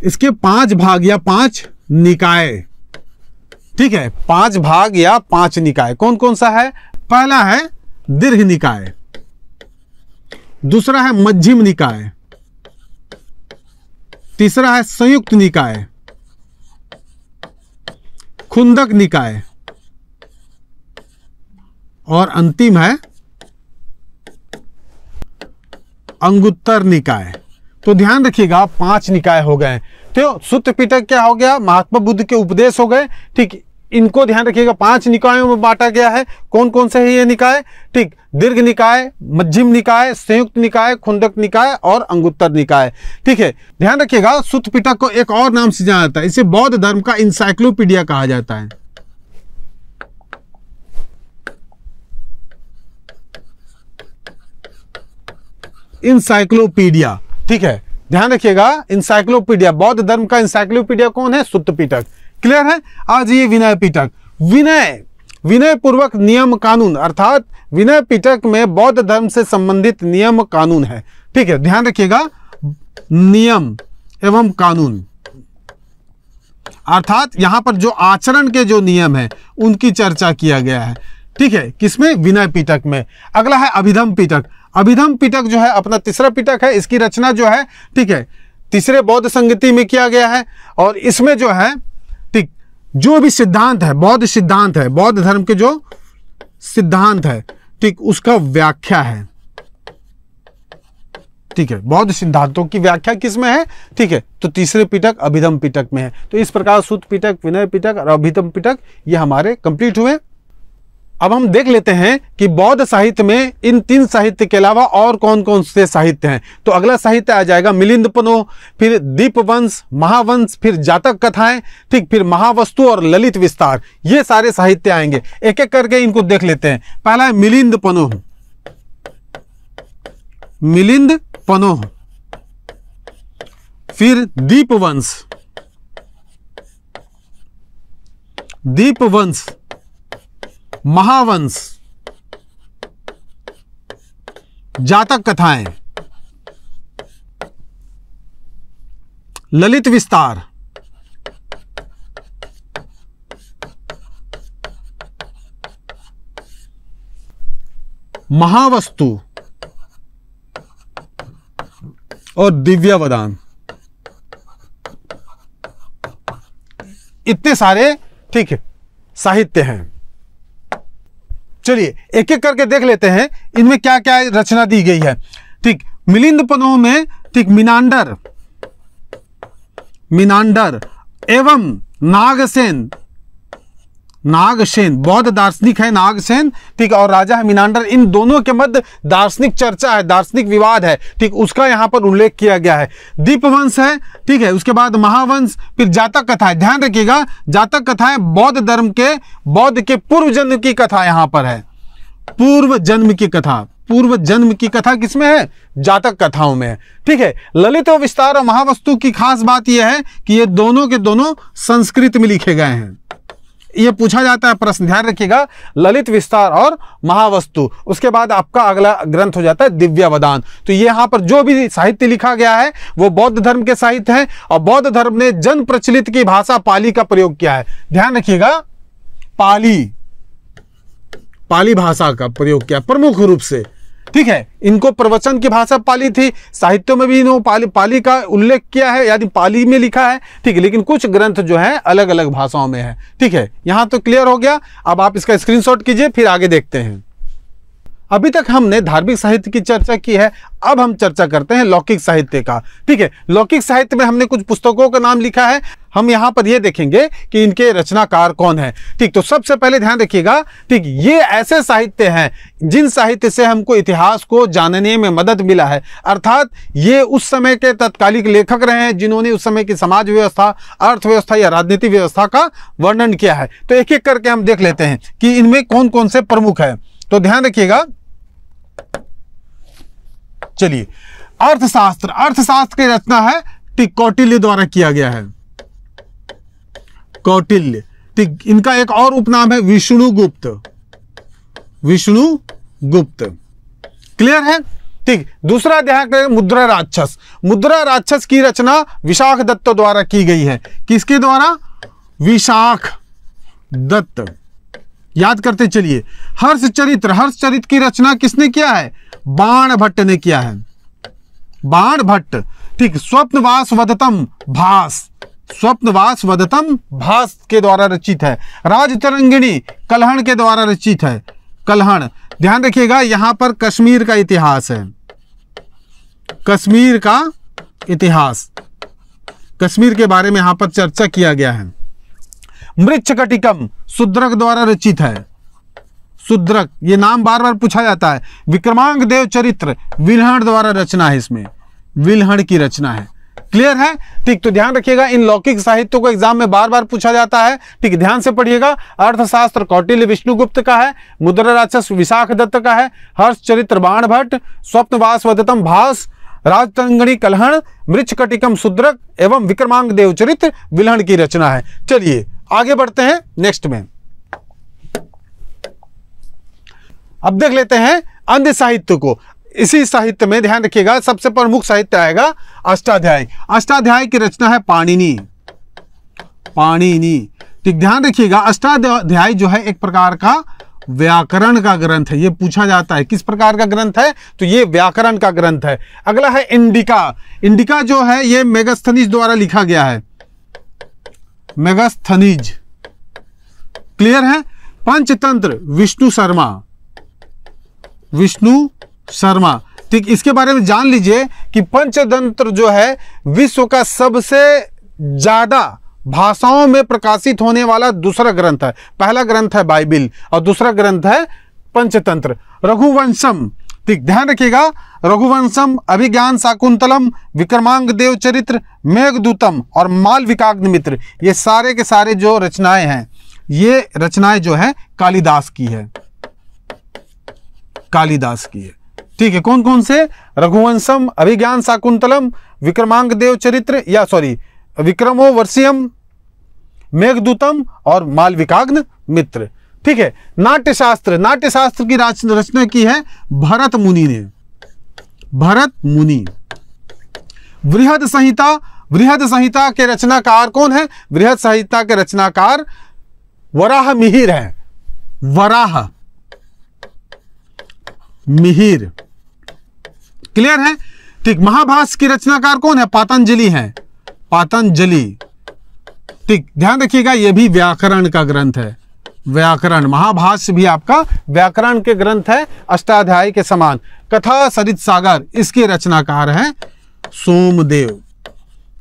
इसके पांच भाग या पांच निकाय ठीक है पांच भाग या पांच निकाय कौन कौन सा है पहला है दीर्घ निकाय दूसरा है मध्यम निकाय तीसरा है संयुक्त निकाय खुंदक निकाय और अंतिम है अंगुत्तर निकाय तो ध्यान रखिएगा पांच निकाय हो गए तो सूत्र पिटक क्या हो गया महात्मा बुद्ध के उपदेश हो गए ठीक इनको ध्यान रखिएगा पांच निकायों में बांटा गया है कौन कौन से है ये निकाय ठीक दीर्घ निकाय मध्यम निकाय संयुक्त निकाय खुंदक निकाय और अंगुत्तर निकाय ठीक है ध्यान रखिएगा सुत पिटक को एक और नाम से जाना जाता है इसे बौद्ध धर्म का इंसाइक्लोपीडिया कहा जाता है इंसाइक्लोपीडिया ठीक है ध्यान रखिएगा इंसाइक्लोपीडिया बौद्ध धर्म का इंसाइक्लोपीडिया कौन है सुत पिटक क्लियर है आज ये विनय पीटक विनय विनय पूर्वक नियम कानून अर्थात विनय पीटक में बौद्ध धर्म से संबंधित नियम कानून है ठीक है ध्यान रखिएगा नियम एवं कानून अर्थात यहां पर जो आचरण के जो नियम है उनकी चर्चा किया गया है ठीक है किसमें विनय पीटक में अगला है अभिधम पीटक अभिधम पीटक जो है अपना तीसरा पीटक है इसकी रचना जो है ठीक है तीसरे बौद्ध संगति में किया गया है और इसमें जो है जो भी सिद्धांत है बौद्ध सिद्धांत है बौद्ध धर्म के जो सिद्धांत है ठीक उसका व्याख्या है ठीक है बौद्ध सिद्धांतों की व्याख्या किसमें है ठीक है तो तीसरे पिटक अभिधम पिटक में है तो इस प्रकार सूत पिटक विनय पिटक और अभिधम पिटक ये हमारे कंप्लीट हुए अब हम देख लेते हैं कि बौद्ध साहित्य में इन तीन साहित्य के अलावा और कौन कौन से साहित्य हैं तो अगला साहित्य आ जाएगा मिलिंदपनो फिर दीपवंश महावंश फिर जातक कथाएं ठीक फिर महावस्तु और ललित विस्तार ये सारे साहित्य आएंगे एक एक करके इनको देख लेते हैं पहला है मिलिंद पनोह मिलिंद पनोह फिर दीपवंश दीपवंश महावंश जातक कथाएं ललित विस्तार महावस्तु और वदान इतने सारे ठीक है साहित्य हैं चलिए एक एक करके देख लेते हैं इनमें क्या क्या रचना दी गई है ठीक मिलिंद पदों में ठीक मिनांडर मिनांडर एवं नागसेन नागसेन बौद्ध दार्शनिक है नागसेन ठीक और राजा है मीनांडर इन दोनों के मध्य दार्शनिक चर्चा है दार्शनिक विवाद है ठीक उसका यहाँ पर उल्लेख किया गया है दीपवंश है ठीक है उसके बाद महावंश फिर जातक कथा है ध्यान रखिएगा जातक कथाएं बौद्ध धर्म के बौद्ध के पूर्व जन्म की कथा यहाँ पर है पूर्व जन्म की कथा पूर्व जन्म की कथा किसमें है जातक कथाओं में ठीक है ललित और विस्तार और महावस्तु की खास बात यह है कि ये दोनों के दोनों संस्कृत में लिखे गए हैं ये पूछा जाता है प्रश्न ध्यान रखिएगा ललित विस्तार और महावस्तु उसके बाद आपका अगला ग्रंथ हो जाता है दिव्यावदान तो ये पर जो भी साहित्य लिखा गया है वो बौद्ध धर्म के साहित्य है और बौद्ध धर्म ने जन प्रचलित की भाषा पाली का प्रयोग किया है ध्यान रखिएगा पाली पाली भाषा का प्रयोग किया प्रमुख रूप से ठीक है इनको प्रवचन की भाषा पाली थी साहित्य में भी इन्होंने पाली पाली का उल्लेख किया है यानी पाली में लिखा है ठीक है लेकिन कुछ ग्रंथ जो है अलग अलग भाषाओं में है ठीक है यहाँ तो क्लियर हो गया अब आप इसका स्क्रीनशॉट कीजिए फिर आगे देखते हैं अभी तक हमने धार्मिक साहित्य की चर्चा की है अब हम चर्चा करते हैं लौकिक साहित्य का ठीक है लौकिक साहित्य में हमने कुछ पुस्तकों का नाम लिखा है हम यहां पर यह देखेंगे कि इनके रचनाकार कौन है ठीक तो सबसे पहले ध्यान रखिएगा ठीक ये ऐसे साहित्य हैं जिन साहित्य से हमको इतिहास को जानने में मदद मिला है अर्थात ये उस समय के तत्कालिक लेखक रहे हैं जिन्होंने उस समय की समाज व्यवस्था अर्थव्यवस्था या राजनीति व्यवस्था का वर्णन किया है तो एक एक करके हम देख लेते हैं कि इनमें कौन कौन से प्रमुख है तो ध्यान रखिएगा चलिए अर्थशास्त्र अर्थशास्त्र की रचना है टिकौटिल्य द्वारा किया गया है कौटिल्य ठीक इनका एक और उपनाम है विष्णुगुप्त विष्णुगुप्त क्लियर है ठीक दूसरा अध्याय मुद्रा राक्षस मुद्रा राक्षस की रचना विशाख दत्त द्वारा की गई है किसके द्वारा विशाख दत्त याद करते चलिए हर्ष चरित्र हर्ष चरित्र की रचना किसने किया है बाण भट्ट ने किया है बाण भट्ट ठीक स्वप्नवास वधतम भास स्वप्नवास वदतम भास के द्वारा रचित है राज तरंगिणी कलहण के द्वारा रचित है कलहण ध्यान रखिएगा यहां पर कश्मीर का इतिहास है कश्मीर का इतिहास कश्मीर के बारे में यहां पर चर्चा किया गया है मृक्ष कटिकम सुद्रक द्वारा रचित है सुद्रक ये नाम बार बार पूछा जाता है विक्रमांक देव चरित्र विलहण द्वारा रचना है इसमें विलहण की रचना है क्लियर है ठीक तो ध्यान रखिएगा इन लौकिक साहित्यों को एग्जाम में बार बार पूछा जाता है ठीक ध्यान से पढ़िएगा अर्थशास्त्र कौटिल्य विष्णुगुप्त का है मुद्रा राक्षस विशाख दत्त का है चरित्र बाण भट्ट स्वप्नवास वदतम भास राजतंगणी कलहण कटिकम सुद्रक एवं विक्रमांग देवचरित्र विलहण की रचना है चलिए आगे बढ़ते हैं नेक्स्ट में अब देख लेते हैं अंध साहित्य को इसी साहित्य में ध्यान रखिएगा सबसे प्रमुख साहित्य आएगा अष्टाध्याय अष्टाध्याय की रचना है पाणिनी पाणिनी ठीक ध्यान रखिएगा अष्टाध्याय जो है एक प्रकार का व्याकरण का ग्रंथ है ये पूछा जाता है किस प्रकार का ग्रंथ है तो ये व्याकरण का ग्रंथ है अगला है इंडिका इंडिका जो है ये मेगास्थनीज द्वारा लिखा गया है मेगास्थनीज क्लियर है पंचतंत्र विष्णु शर्मा विष्णु शर्मा ठीक इसके बारे में जान लीजिए कि पंचतंत्र जो है विश्व का सबसे ज़्यादा भाषाओं में प्रकाशित होने वाला दूसरा ग्रंथ है पहला ग्रंथ है बाइबिल और दूसरा ग्रंथ है पंचतंत्र रघुवंशम ठीक ध्यान रखिएगा रघुवंशम अभिज्ञान शाकुंतलम विक्रमांग देव चरित्र मेघदूतम और मालविकाग्नि मित्र ये सारे के सारे जो रचनाएं हैं ये रचनाएं जो है कालिदास की है कालिदास की है ठीक है कौन कौन से रघुवंशम अभिज्ञान शाकुंतलम विक्रमांक देव चरित्र या सॉरी विक्रमो वर्षियम मेघदूतम और मालविकाग्न मित्र ठीक है नाट्यशास्त्र नाट्यशास्त्र की रचना की है भरत मुनि ने भरत मुनि वृहद संहिता वृहद संहिता के रचनाकार कौन है वृहद संहिता के रचनाकार वराह मिहिर है वराह मिहिर क्लियर है ठीक महाभास की रचनाकार कौन है पातंजलि है पातंजलि ठीक ध्यान रखिएगा यह भी व्याकरण का ग्रंथ है व्याकरण महाभाष्य भी आपका व्याकरण के ग्रंथ है अष्टाध्यायी के समान कथा सरित सागर इसके रचनाकार हैं सोमदेव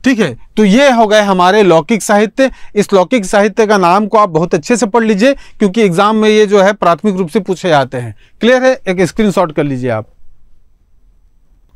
ठीक है तो ये हो गए हमारे लौकिक साहित्य इस लौकिक साहित्य का नाम को आप बहुत अच्छे से पढ़ लीजिए क्योंकि एग्जाम में ये जो है प्राथमिक रूप से पूछे जाते हैं क्लियर है एक स्क्रीनशॉट कर लीजिए आप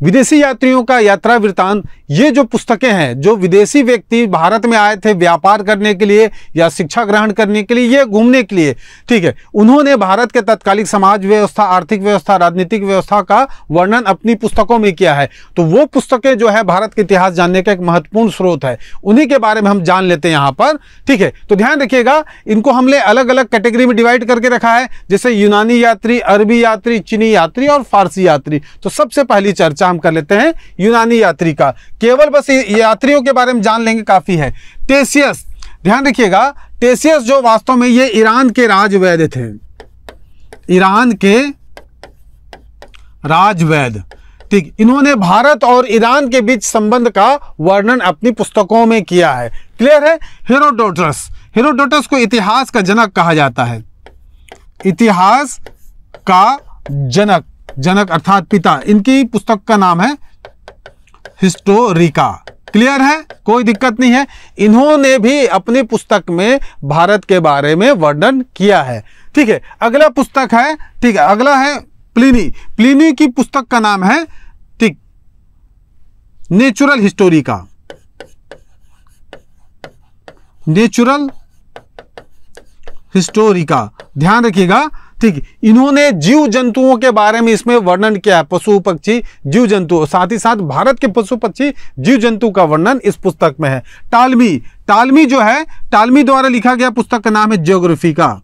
विदेशी यात्रियों का यात्रा वृतांत ये जो पुस्तकें हैं जो विदेशी व्यक्ति भारत में आए थे व्यापार करने के लिए या शिक्षा ग्रहण करने के लिए ये घूमने के लिए ठीक है उन्होंने भारत के तत्कालिक समाज व्यवस्था आर्थिक व्यवस्था राजनीतिक व्यवस्था का वर्णन अपनी पुस्तकों में किया है तो वो पुस्तकें जो है भारत के इतिहास जानने का एक महत्वपूर्ण स्रोत है उन्हीं के बारे में हम जान लेते हैं यहाँ पर ठीक है तो ध्यान रखिएगा इनको हमने अलग अलग कैटेगरी में डिवाइड करके रखा है जैसे यूनानी यात्री अरबी यात्री चीनी यात्री और फारसी यात्री तो सबसे पहली चर्चा काम कर लेते हैं यूनानी यात्री का केवल बस यात्रियों के बारे में जान लेंगे काफ़ी है टेसियस ध्यान रखिएगा टेसियस जो वास्तव में ये ईरान के राज वैद्य थे ईरान के राज वैद्य ठीक इन्होंने भारत और ईरान के बीच संबंध का वर्णन अपनी पुस्तकों में किया है क्लियर है हेरोडोटस हेरोडोटस को इतिहास का जनक कहा जाता है इतिहास का जनक जनक अर्थात पिता इनकी पुस्तक का नाम है हिस्टोरिका क्लियर है कोई दिक्कत नहीं है इन्होंने भी अपनी पुस्तक में भारत के बारे में वर्णन किया है ठीक है अगला पुस्तक है ठीक है अगला है प्लिनी प्लिनी की पुस्तक का नाम है ठीक नेचुरल हिस्टोरी का नेचुरल हिस्टोरिका ध्यान रखिएगा ठीक इन्होंने जीव जंतुओं के बारे में इसमें वर्णन किया है पशु पक्षी जीव जंतु साथ ही साथ भारत के पशु पक्षी जीव जंतु का वर्णन इस पुस्तक में है टालमी टालमी जो है टालमी द्वारा लिखा गया पुस्तक का नाम है जियोग्राफी का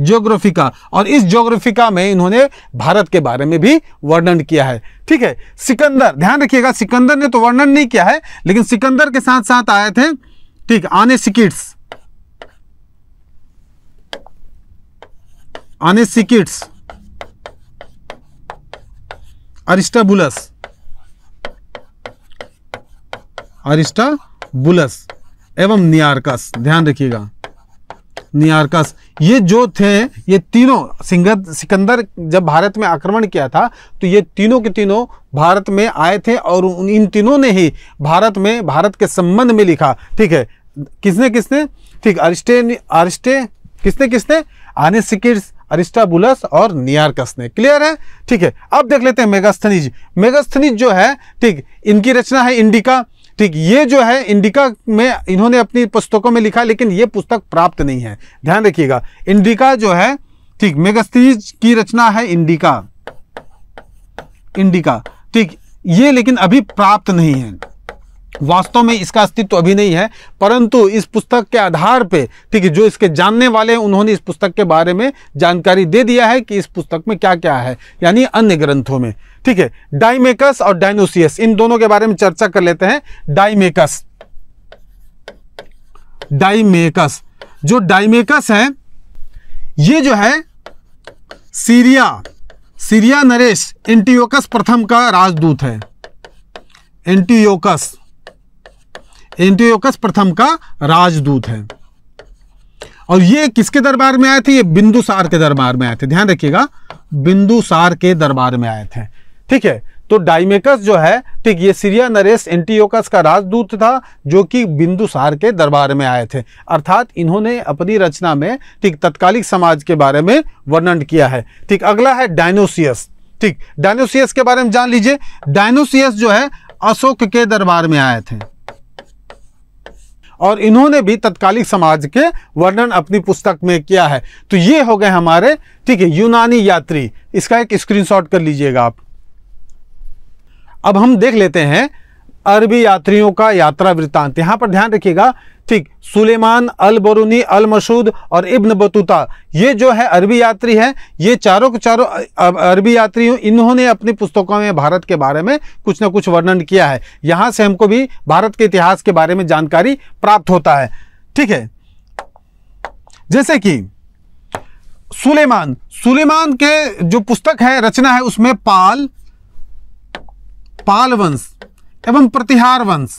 ज्योग्राफी का और इस ज्योग्राफिका में इन्होंने भारत के बारे में भी वर्णन किया है ठीक है सिकंदर ध्यान रखिएगा सिकंदर ने तो वर्णन नहीं किया है लेकिन सिकंदर के साथ साथ आए थे ठीक आने सिकिट्स अनेसिकिट्स अरिस्टाबुलस अरिस्टाबुलस एवं नियारकस ध्यान रखिएगा नियारकस ये जो थे ये तीनों सिंग सिकंदर जब भारत में आक्रमण किया था तो ये तीनों के तीनों भारत में आए थे और इन तीनों ने ही भारत में भारत के संबंध में लिखा ठीक है किसने किसने ठीक अरिस्टे अरिस्टे किसने किसने आने सिकिट्स अरिस्टाबुलस और नियारकस ने क्लियर है ठीक है अब देख लेते हैं मेगास्थनीज मेगास्थनीज जो है ठीक इनकी रचना है इंडिका ठीक ये जो है इंडिका में इन्होंने अपनी पुस्तकों में लिखा लेकिन ये पुस्तक प्राप्त नहीं है ध्यान रखिएगा इंडिका जो है ठीक मेगास्थनीज की रचना है इंडिका इंडिका ठीक ये लेकिन अभी प्राप्त नहीं है वास्तव में इसका अस्तित्व अभी नहीं है परंतु इस पुस्तक के आधार पे ठीक है जो इसके जानने वाले हैं उन्होंने इस पुस्तक के बारे में जानकारी दे दिया है कि इस पुस्तक में क्या क्या है यानी अन्य ग्रंथों में ठीक है डाइमेकस और डायनोसियस इन दोनों के बारे में चर्चा कर लेते हैं डाइमेकस डाइमेकस जो डाइमेकस है ये जो है सीरिया सीरिया नरेश एंटीयोकस प्रथम का राजदूत है एंटीयोकस एंटियोकस प्रथम का राजदूत है और ये किसके दरबार में आए थे ये बिंदुसार के दरबार में आए थे ध्यान रखिएगा बिंदुसार के दरबार में आए थे ठीक है तो डाइमेकस जो है ठीक ये सीरिया नरेश एंटीयोकस का राजदूत था जो कि बिंदुसार के दरबार में आए थे अर्थात इन्होंने अपनी रचना में ठीक तत्कालिक समाज के बारे में वर्णन किया है ठीक अगला है डायनोसियस ठीक डायनोसियस के बारे में जान लीजिए डायनोसियस जो है अशोक के दरबार में आए थे और इन्होंने भी तत्कालिक समाज के वर्णन अपनी पुस्तक में किया है तो ये हो गए हमारे ठीक है यूनानी यात्री इसका एक स्क्रीनशॉट कर लीजिएगा आप अब हम देख लेते हैं अरबी यात्रियों का यात्रा वृत्तांत यहां पर ध्यान रखिएगा ठीक सुलेमान अल बरूनी अल मसूद और इब्न बतूता ये जो है अरबी यात्री हैं ये चारों के चारों अरबी यात्री इन्होंने अपनी पुस्तकों में भारत के बारे में कुछ ना कुछ वर्णन किया है यहाँ से हमको भी भारत के इतिहास के बारे में जानकारी प्राप्त होता है ठीक है जैसे कि सुलेमान सुलेमान के जो पुस्तक है रचना है उसमें पाल पाल वंश एवं प्रतिहार वंश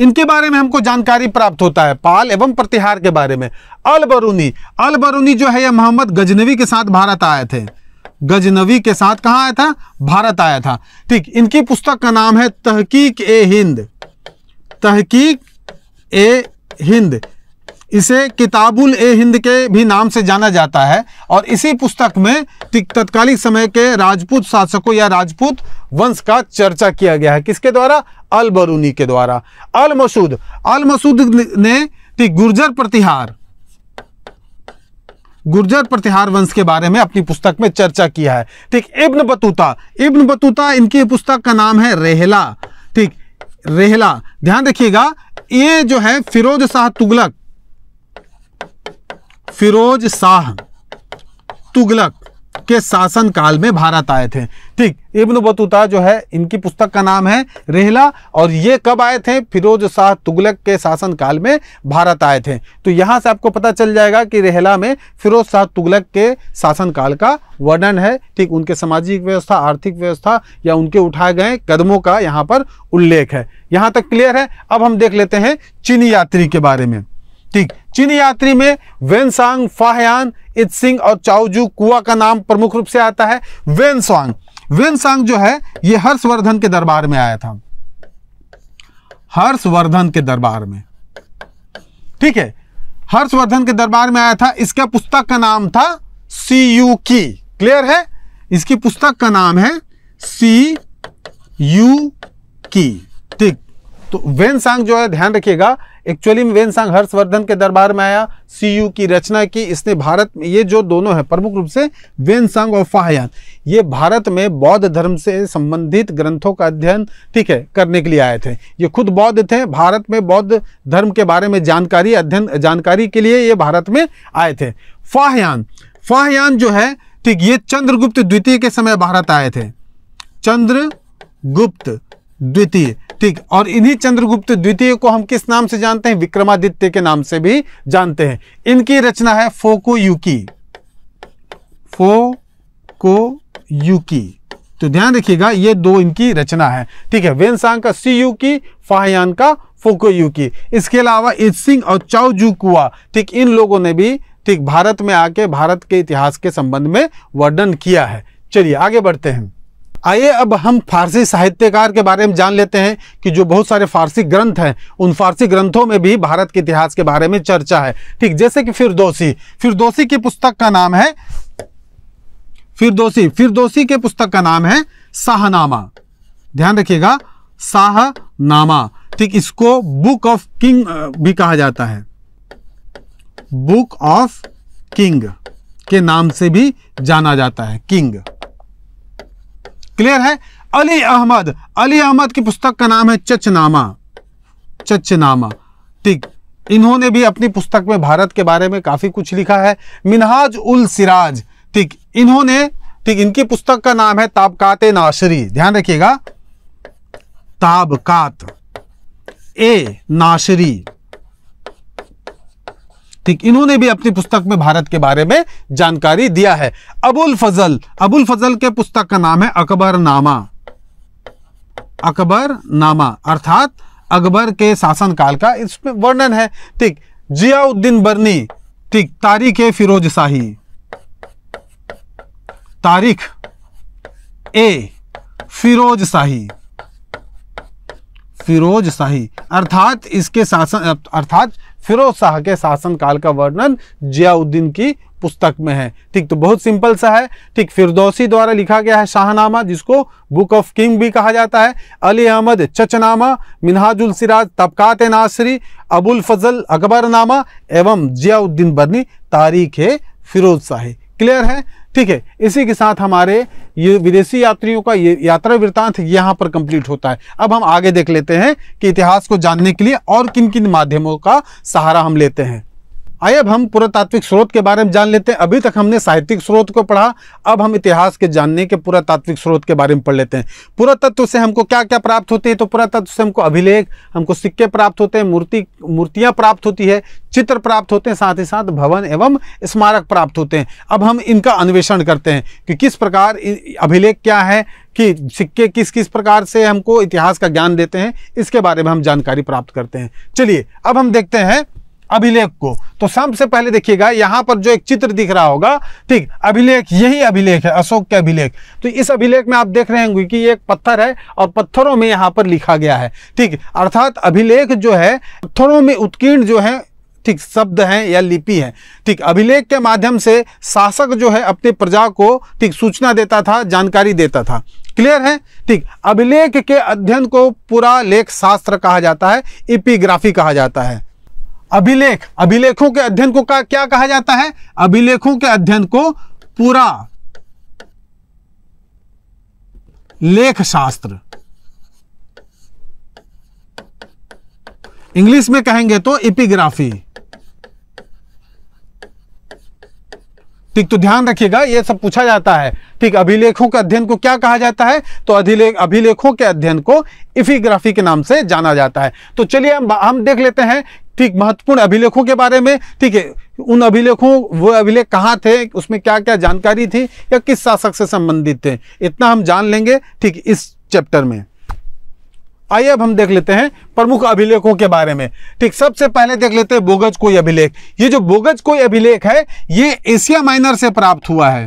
इनके बारे में हमको जानकारी प्राप्त होता है पाल एवं प्रतिहार के बारे में अल बरूनी अल बरूनी जो है यह मोहम्मद गजनवी के साथ भारत आए थे गजनवी के साथ कहा आया था भारत आया था ठीक इनकी पुस्तक का नाम है तहकीक ए हिंद तहकीक ए हिंद इसे किताबुल ए हिंद के भी नाम से जाना जाता है और इसी पुस्तक में तत्कालिक समय के राजपूत शासकों या राजपूत वंश का चर्चा किया गया है किसके द्वारा अल बरूनी के द्वारा अल मसूद अल मसूद ने गुर्जर प्रतिहार गुर्जर प्रतिहार वंश के बारे में अपनी पुस्तक में चर्चा किया है ठीक इब्न बतूता इब्न बतूता इनकी पुस्तक का नाम है रेहला ठीक रेहला ध्यान रखिएगा ये जो है फिरोज शाह तुगलक फिरोज शाह तुगलक के शासन काल में भारत आए थे ठीक इब्न बतूता जो है इनकी पुस्तक का नाम है रेहला और ये कब आए थे फिरोज शाह तुगलक के शासन काल में भारत आए थे तो यहाँ से आपको पता चल जाएगा कि रेहला में फिरोज शाह तुगलक के शासन काल का वर्णन है ठीक उनके सामाजिक व्यवस्था आर्थिक व्यवस्था या उनके उठाए गए कदमों का यहाँ पर उल्लेख है यहाँ तक क्लियर है अब हम देख लेते हैं चीनी यात्री के बारे में ठीक चीनी यात्री में वेनसांग फाहयान इत्सिंग और चाउजू कुआ का नाम प्रमुख रूप से आता है वेनसांग वेनसांग जो है ये हर्षवर्धन के दरबार में आया था हर्षवर्धन के दरबार में ठीक है हर्षवर्धन के दरबार में आया था इसका पुस्तक का नाम था सी यू की क्लियर है इसकी पुस्तक का नाम है सी यू की ठीक तो वेन सांग जो है ध्यान रखिएगा एक्चुअली में वेन सांग हर्षवर्धन के दरबार में आया सीयू की रचना की इसने भारत में ये जो दोनों है प्रमुख रूप से वेन सांग और फाहयान ये भारत में बौद्ध धर्म से संबंधित ग्रंथों का अध्ययन ठीक है करने के लिए आए थे ये खुद बौद्ध थे भारत में बौद्ध धर्म के बारे में जानकारी अध्ययन जानकारी के लिए ये भारत में आए थे फाहयान फाहयान जो है ठीक ये चंद्रगुप्त द्वितीय के समय भारत आए थे चंद्रगुप्त द्वितीय ठीक और इन्हीं चंद्रगुप्त द्वितीय को हम किस नाम से जानते हैं विक्रमादित्य के नाम से भी जानते हैं इनकी रचना है फोको युकी फोको युकी तो ध्यान रखिएगा ये दो इनकी रचना है ठीक है वेनसांग का सी यू की फाहयान का यू की इसके अलावा इज सिंह और चाउजू कुआ ठीक इन लोगों ने भी ठीक भारत में आके भारत के इतिहास के संबंध में वर्णन किया है चलिए आगे बढ़ते हैं आइए अब हम फारसी साहित्यकार के बारे में जान लेते हैं कि जो बहुत सारे फारसी ग्रंथ हैं उन फारसी ग्रंथों में भी भारत के इतिहास के बारे में चर्चा है ठीक जैसे कि फिरदोसी फिरदोसी की पुस्तक का नाम है फिरदोसी फिरदोसी के पुस्तक का नाम है शाहनामा ध्यान रखिएगा शाहनामा ठीक इसको बुक ऑफ किंग भी कहा जाता है बुक ऑफ किंग के नाम से भी जाना जाता है किंग क्लियर है अली अहमद अली अहमद की पुस्तक का नाम है चचनामा चचनामा ठीक इन्होंने भी अपनी पुस्तक में भारत के बारे में काफ़ी कुछ लिखा है मिनहाज उल सिराज ठीक इन्होंने ठीक इनकी पुस्तक का नाम है ताबकात नाशरी ध्यान रखिएगा ताबकात ए नाशरी ठीक इन्होंने भी अपनी पुस्तक में भारत के बारे में जानकारी दिया है अबुल फजल अबुल फजल के पुस्तक का नाम है अकबरनामा अकबरनामा अर्थात अकबर के शासनकाल का इसमें वर्णन है ठीक जियाउद्दीन बर्नी ठीक तारीख फिरोज शाही तारीख ए फिरोज शाही फिरोज शाही अर्थात इसके शासन अर्थात फिरोज शाह के शासनकाल का वर्णन जियाउद्दीन की पुस्तक में है ठीक तो बहुत सिंपल सा है ठीक फिरदौसी द्वारा लिखा गया है शाहनामा जिसको बुक ऑफ किंग भी कहा जाता है अली अहमद चचनामा मिनहाजुल सिराज तबकात नासरी अबुल फजल अकबरनामा एवं जियाउद्दीन बर्नी तारीख है फिरोज शाही क्लियर है ठीक है इसी के साथ हमारे ये विदेशी यात्रियों का ये यात्रा वृत्तांत यहाँ पर कंप्लीट होता है अब हम आगे देख लेते हैं कि इतिहास को जानने के लिए और किन किन माध्यमों का सहारा हम लेते हैं आइए अब हम पुरातात्विक स्रोत के बारे में जान लेते हैं अभी तक हमने साहित्यिक स्रोत को पढ़ा अब हम इतिहास के जानने के पुरातात्विक स्रोत के बारे में पढ़ लेते हैं पुरातत्व से हमको क्या क्या प्राप्त होते हैं तो पुरातत्व से हमको अभिलेख हमको सिक्के प्राप्त होते हैं मूर्ति मूर्तियाँ प्राप्त होती है चित्र प्राप्त होते हैं साथ ही साथ भवन एवं स्मारक प्राप्त होते हैं अब हम इनका अन्वेषण करते हैं कि किस प्रकार अभिलेख क्या है कि सिक्के किस किस प्रकार से हमको इतिहास का ज्ञान देते हैं इसके बारे में हम जानकारी प्राप्त करते हैं चलिए अब हम देखते हैं अभिलेख को तो सबसे पहले देखिएगा यहाँ पर जो एक चित्र दिख रहा होगा ठीक अभिलेख यही अभिलेख है अशोक के अभिलेख तो इस अभिलेख में आप देख रहे होंगे कि ये एक पत्थर है और पत्थरों में यहाँ पर लिखा गया है ठीक अर्थात अभिलेख जो है पत्थरों में उत्कीर्ण जो है ठीक शब्द हैं या लिपि है ठीक अभिलेख के माध्यम से शासक जो है अपनी प्रजा को ठीक सूचना देता था जानकारी देता था क्लियर है ठीक अभिलेख के अध्ययन को पूरा लेख शास्त्र कहा जाता है इपिग्राफी कहा जाता है अभिलेख अभिलेखों के अध्ययन को का, क्या कहा जाता है अभिलेखों के अध्ययन को पूरा लेख शास्त्र इंग्लिश में कहेंगे तो इपिग्राफी ठीक तो ध्यान रखिएगा ये सब पूछा जाता है ठीक अभिलेखों के अध्ययन को क्या कहा जाता है तो अधिलेख अभिलेखों के अध्ययन को इफिग्राफी के नाम से जाना जाता है तो चलिए हम हम देख लेते हैं ठीक महत्वपूर्ण अभिलेखों के बारे में ठीक है उन अभिलेखों वो अभिलेख कहाँ थे उसमें क्या क्या जानकारी थी या किस शासक से संबंधित थे इतना हम जान लेंगे ठीक इस चैप्टर में आइए अब हम देख लेते हैं प्रमुख अभिलेखों के बारे में ठीक सबसे पहले देख लेते हैं बोगज कोई अभिलेख ये जो बोगज कोई अभिलेख है ये एशिया माइनर से प्राप्त हुआ है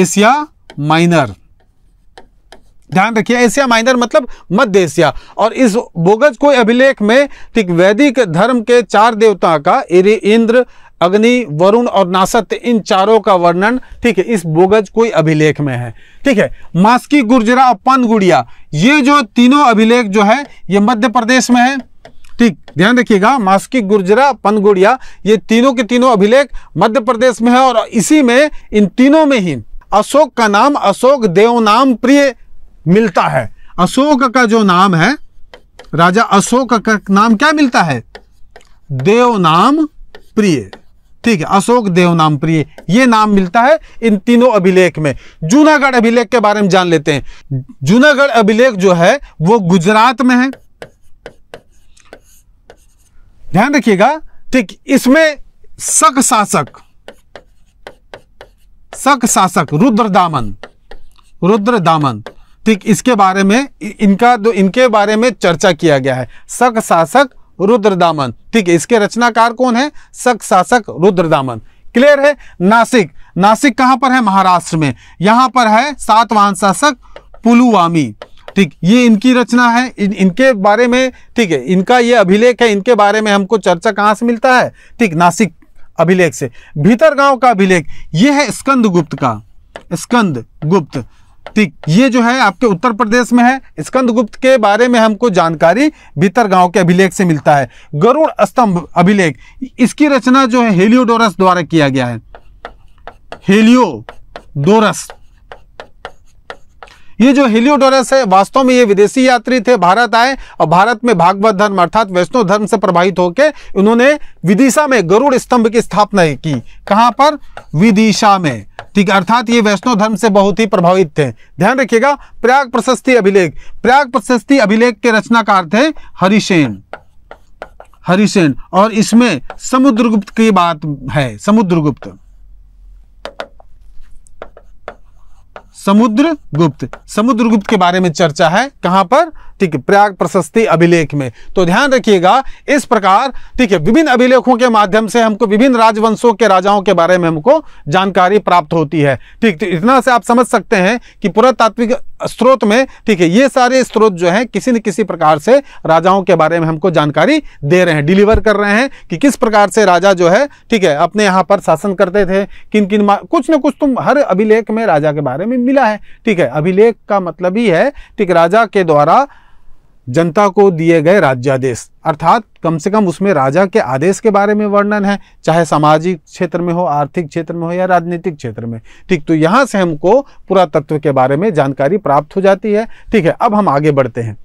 एशिया माइनर ध्यान रखिए एशिया माइनर मतलब मध्य एशिया और इस बोगज को अभिलेख में ठीक वैदिक धर्म के चार देवता का इंद्र अग्नि वरुण और नासत इन चारों का वर्णन ठीक है इस बोगज कोई अभिलेख में है ठीक है मास्की गुर्जरा और पन गुड़िया ये जो तीनों अभिलेख जो है ये मध्य प्रदेश में है ठीक ध्यान रखिएगा मास्की गुर्जरा पनगुड़िया ये तीनों के तीनों अभिलेख मध्य प्रदेश में है और इसी में इन तीनों में ही अशोक का नाम अशोक देवनाम प्रिय मिलता है अशोक का जो नाम है राजा अशोक का नाम क्या मिलता है देवनाम प्रिय ठीक है अशोक देवनाम प्रिय ये नाम मिलता है इन तीनों अभिलेख में जूनागढ़ अभिलेख के बारे में जान लेते हैं जूनागढ़ अभिलेख जो है वो गुजरात में है ध्यान रखिएगा ठीक इसमें सक शासक सक शासक रुद्र दामन रुद्र दामन ठीक इसके बारे में इनका दो इनके बारे में चर्चा किया गया है सक शासक रुद्रदामन ठीक है इसके रचनाकार कौन है सक शासक रुद्रदामन क्लियर है नासिक नासिक कहां पर है महाराष्ट्र में यहां पर है सातवाहन शासक पुलुवामी ठीक ये इनकी रचना है इन, इनके बारे में ठीक है इनका ये अभिलेख है इनके बारे में हमको चर्चा कहां से मिलता है ठीक नासिक अभिलेख से भीतर गांव का अभिलेख ये है स्कंद गुप्त का स्कंद गुप्त ठीक ये जो है आपके उत्तर प्रदेश में है स्कंदगुप्त के बारे में हमको जानकारी भीतर गांव के अभिलेख से मिलता है गरुड़ स्तंभ अभिलेख इसकी रचना जो है हेलियोडोरस द्वारा किया गया है हेलियोडोरस ये जो हिलियोडोरस है वास्तव में ये विदेशी यात्री थे भारत आए और भारत में भागवत धर्म अर्थात वैष्णो धर्म से प्रभावित होकर उन्होंने विदिशा में गरुड़ स्तंभ की स्थापना की कहां पर विदिशा में ठीक है अर्थात ये वैष्णो धर्म से बहुत ही प्रभावित थे ध्यान रखिएगा प्रयाग प्रशस्ति अभिलेख प्रयाग प्रशस्ति अभिलेख के रचनाकार थे हरिसेन हरिसेन और इसमें समुद्रगुप्त की बात है समुद्रगुप्त समुद्रगुप्त समुद्रगुप्त के बारे में चर्चा है कहां पर ठीक है प्रयाग प्रशस्ति अभिलेख में तो ध्यान रखिएगा इस प्रकार ठीक है विभिन्न अभिलेखों के माध्यम से हमको विभिन्न राजवंशों के राजाओं के बारे में हमको जानकारी प्राप्त होती है ठीक तो इतना से आप समझ सकते हैं कि पुरातात्विक स्रोत में ठीक है ये सारे स्रोत जो हैं किसी न किसी प्रकार से राजाओं के बारे में हमको जानकारी दे रहे हैं डिलीवर कर रहे हैं कि किस प्रकार से राजा जो है ठीक है अपने यहाँ पर शासन करते थे किन किन कुछ न कुछ तुम तो हर अभिलेख में राजा के बारे में मिला है ठीक है अभिलेख का मतलब ही है ठीक राजा के द्वारा जनता को दिए गए राज्यादेश अर्थात कम से कम उसमें राजा के आदेश के बारे में वर्णन है चाहे सामाजिक क्षेत्र में हो आर्थिक क्षेत्र में हो या राजनीतिक क्षेत्र में ठीक तो यहाँ से हमको पुरातत्व के बारे में जानकारी प्राप्त हो जाती है ठीक है अब हम आगे बढ़ते हैं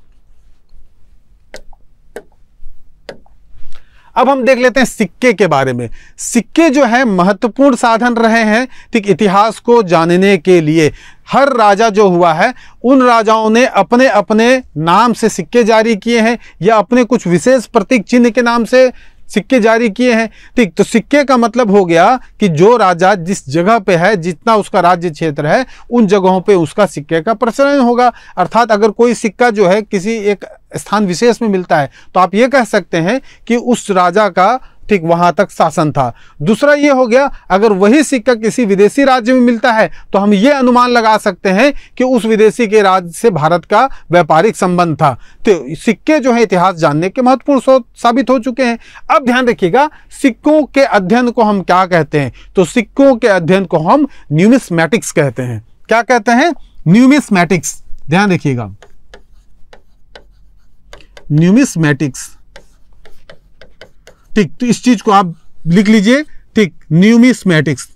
अब हम देख लेते हैं सिक्के के बारे में सिक्के जो है महत्वपूर्ण साधन रहे हैं ठीक इतिहास को जानने के लिए हर राजा जो हुआ है उन राजाओं ने अपने अपने नाम से सिक्के जारी किए हैं या अपने कुछ विशेष प्रतीक चिन्ह के नाम से सिक्के जारी किए हैं ठीक तो सिक्के का मतलब हो गया कि जो राजा जिस जगह पे है जितना उसका राज्य क्षेत्र है उन जगहों पे उसका सिक्के का प्रसरण होगा अर्थात अगर कोई सिक्का जो है किसी एक स्थान विशेष में मिलता है तो आप ये कह सकते हैं कि उस राजा का ठीक वहां तक शासन था दूसरा ये हो गया अगर वही सिक्का किसी विदेशी राज्य में मिलता है तो हम ये अनुमान लगा सकते हैं कि उस विदेशी के राज्य से भारत का व्यापारिक संबंध था तो सिक्के जो है इतिहास जानने के महत्वपूर्ण स्रोत साबित हो चुके हैं अब ध्यान रखिएगा सिक्कों के अध्ययन को हम क्या कहते हैं तो सिक्कों के अध्ययन को हम न्यूमिसमेटिक्स कहते हैं क्या कहते हैं न्यूमिसमेटिक्स ध्यान रखिएगा न्यूमिस्मैटिक्स ठीक तो इस चीज को आप लिख लीजिए ठीक न्यूमिस्मैटिक्स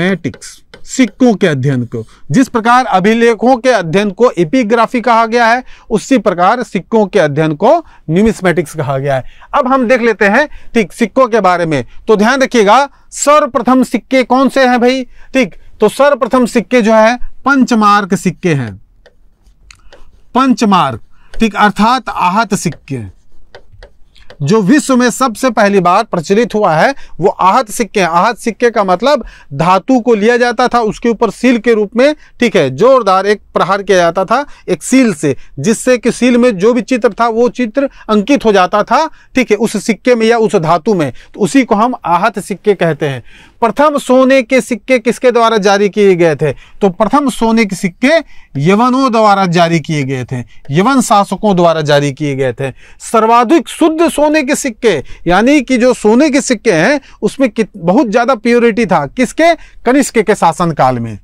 मैटिक्स सिक्कों के अध्ययन को जिस प्रकार अभिलेखों के अध्ययन को एपिग्राफी कहा गया है उसी प्रकार सिक्कों के अध्ययन को न्यूमिसमेटिक्स कहा गया है अब हम देख लेते हैं ठीक सिक्कों के बारे में तो ध्यान रखिएगा सर्वप्रथम सिक्के कौन से हैं भाई ठीक तो सर्वप्रथम सिक्के जो है पंचमार्क सिक्के हैं पंचमार्क ठीक अर्थात आहत सिक्के हैं जो विश्व में सबसे पहली बार प्रचलित हुआ है वो आहत सिक्के आहत सिक्के का मतलब धातु को लिया जाता था उसके ऊपर सील के रूप में ठीक है जोरदार एक प्रहार किया जाता था एक सील से जिससे कि सील में जो भी चित्र था वो चित्र अंकित हो जाता था ठीक है उस सिक्के में या उस धातु में तो उसी को हम आहत सिक्के कहते हैं प्रथम सोने के सिक्के किसके द्वारा जारी किए गए थे तो प्रथम सोने के सिक्के यवनों द्वारा जारी किए गए थे यवन शासकों द्वारा जारी किए गए थे सर्वाधिक शुद्ध सोने के सिक्के यानी कि जो सोने के सिक्के हैं उसमें बहुत ज्यादा प्योरिटी था किसके कनिष्क के शासन काल में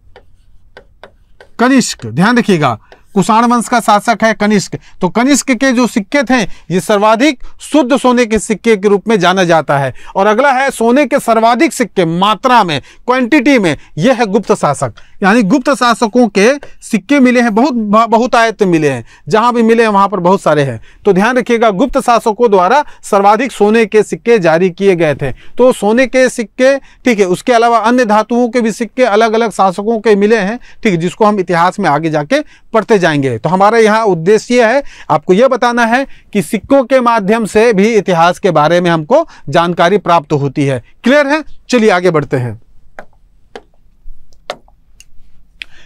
कनिष्क ध्यान रखिएगा कुषाण वंश का शासक है कनिष्क तो कनिष्क के जो सिक्के थे ये सर्वाधिक शुद्ध सोने के सिक्के के रूप में जाना जाता है और अगला है सोने के सर्वाधिक सिक्के मात्रा में क्वांटिटी में यह है गुप्त शासक यानी गुप्त शासकों के सिक्के मिले हैं बहुत बहुत आयत मिले हैं जहां भी मिले हैं वहां पर बहुत सारे हैं तो ध्यान रखिएगा गुप्त शासकों द्वारा सर्वाधिक सोने के सिक्के जारी किए गए थे तो सोने के सिक्के ठीक है उसके अलावा अन्य धातुओं के भी सिक्के अलग अलग शासकों के मिले हैं ठीक है जिसको हम इतिहास में आगे जाके पढ़ते जाए जाएंगे तो हमारा यहाँ उद्देश्य है आपको यह बताना है कि सिक्कों के माध्यम से भी इतिहास के बारे में हमको जानकारी प्राप्त होती है क्लियर है चलिए आगे बढ़ते हैं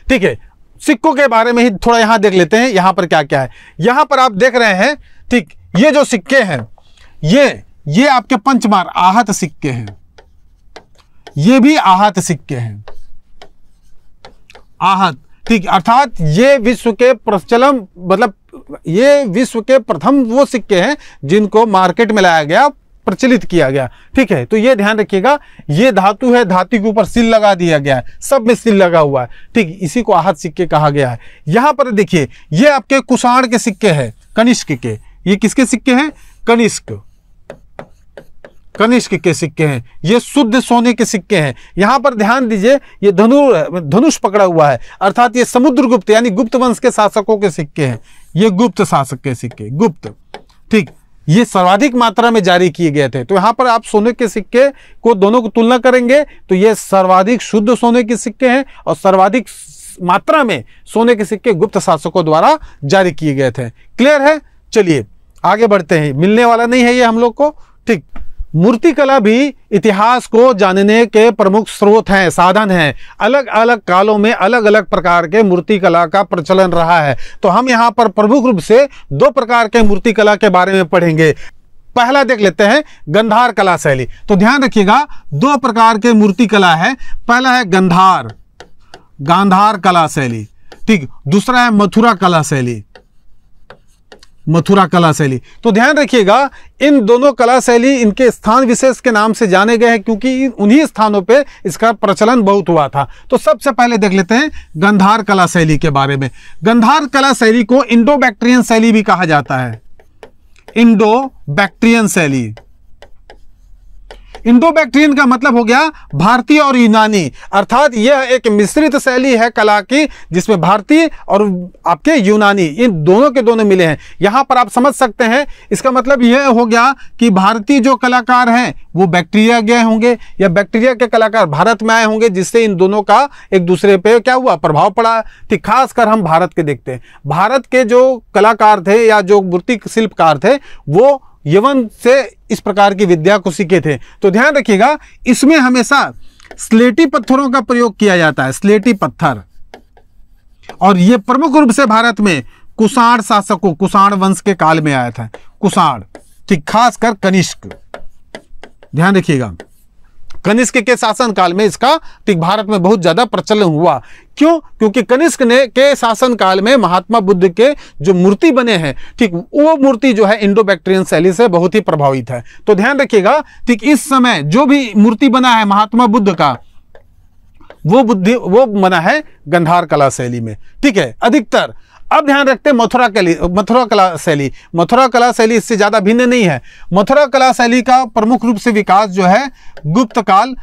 ठीक है सिक्कों के बारे में ही थोड़ा यहां देख लेते हैं यहां पर क्या क्या है यहां पर आप देख रहे हैं ठीक ये जो सिक्के हैं ये ये आपके पंचमार आहत सिक्के हैं ये भी आहत सिक्के हैं आहत ठीक अर्थात ये विश्व के प्रचलन मतलब ये विश्व के प्रथम वो सिक्के हैं जिनको मार्केट में लाया गया प्रचलित किया गया ठीक है तो ये ध्यान रखिएगा ये धातु है धातु के ऊपर सिल लगा दिया गया है सब में सिल लगा हुआ है ठीक इसी को आहत सिक्के कहा गया है यहाँ पर देखिए ये आपके कुषाण के सिक्के हैं कनिष्क के ये किसके सिक्के हैं कनिष्क कनिष्क के सिक्के हैं ये शुद्ध सोने के सिक्के हैं यहाँ पर ध्यान दीजिए ये धनु धनुष पकड़ा हुआ है अर्थात ये समुद्रगुप्त यानी गुप्त वंश के शासकों के सिक्के हैं ये गुप्त शासक के सिक्के गुप्त ठीक ये सर्वाधिक मात्रा में जारी किए गए थे तो यहाँ पर आप सोने के सिक्के को दोनों को तुलना करेंगे तो ये सर्वाधिक शुद्ध सोने के सिक्के हैं और सर्वाधिक मात्रा में सोने के सिक्के गुप्त शासकों द्वारा जारी किए गए थे क्लियर है चलिए आगे बढ़ते हैं मिलने वाला नहीं है ये हम लोग को ठीक मूर्तिकला भी इतिहास को जानने के प्रमुख स्रोत हैं साधन हैं अलग अलग कालों में अलग अलग प्रकार के मूर्तिकला का प्रचलन रहा है तो हम यहाँ पर प्रमुख रूप से दो प्रकार के मूर्तिकला के बारे में पढ़ेंगे पहला देख लेते हैं गंधार कला शैली तो ध्यान रखिएगा दो प्रकार के मूर्तिकला है पहला है गंधार गांधार कला शैली ठीक दूसरा है मथुरा कला शैली मथुरा कला शैली तो ध्यान रखिएगा इन दोनों कला शैली इनके स्थान विशेष के नाम से जाने गए हैं क्योंकि उन्हीं स्थानों पे इसका प्रचलन बहुत हुआ था तो सबसे पहले देख लेते हैं गंधार कला शैली के बारे में गंधार कला शैली को इंडो बैक्ट्रियन शैली भी कहा जाता है इंडो बैक्ट्रियन शैली बैक्ट्रियन का मतलब हो गया भारतीय और यूनानी अर्थात यह एक मिश्रित शैली है कला की जिसमें भारतीय और आपके यूनानी इन दोनों के दोनों मिले हैं यहाँ पर आप समझ सकते हैं इसका मतलब यह हो गया कि भारतीय जो कलाकार हैं वो बैक्टीरिया गए होंगे या बैक्टीरिया के कलाकार भारत में आए होंगे जिससे इन दोनों का एक दूसरे पर क्या हुआ प्रभाव पड़ा कि खासकर हम भारत के देखते हैं भारत के जो कलाकार थे या जो मूर्ति शिल्पकार थे वो यवन से इस प्रकार की विद्या को सीखे थे तो ध्यान रखिएगा इसमें हमेशा स्लेटी पत्थरों का प्रयोग किया जाता है स्लेटी पत्थर और ये प्रमुख रूप से भारत में कुषाण शासकों कुषाण वंश के काल में आया था कुषाण ठीक खासकर कनिष्क ध्यान रखिएगा कनिष्क के शासनकाल में इसका भारत में बहुत ज़्यादा प्रचलन हुआ क्यों क्योंकि कनिष्क ने के शासनकाल में महात्मा बुद्ध के जो मूर्ति बने हैं ठीक वो मूर्ति जो है इंडो बैक्टीरियन शैली से बहुत ही प्रभावित है तो ध्यान रखिएगा ठीक इस समय जो भी मूर्ति बना है महात्मा बुद्ध का वो बुद्धि वो बना है गंधार कला शैली में ठीक है अधिकतर अब ध्यान रखते हैं मथुरा कली मथुरा कला शैली मथुरा कला शैली इससे ज़्यादा भिन्न नहीं है मथुरा कला शैली का प्रमुख रूप से विकास जो है गुप्त काल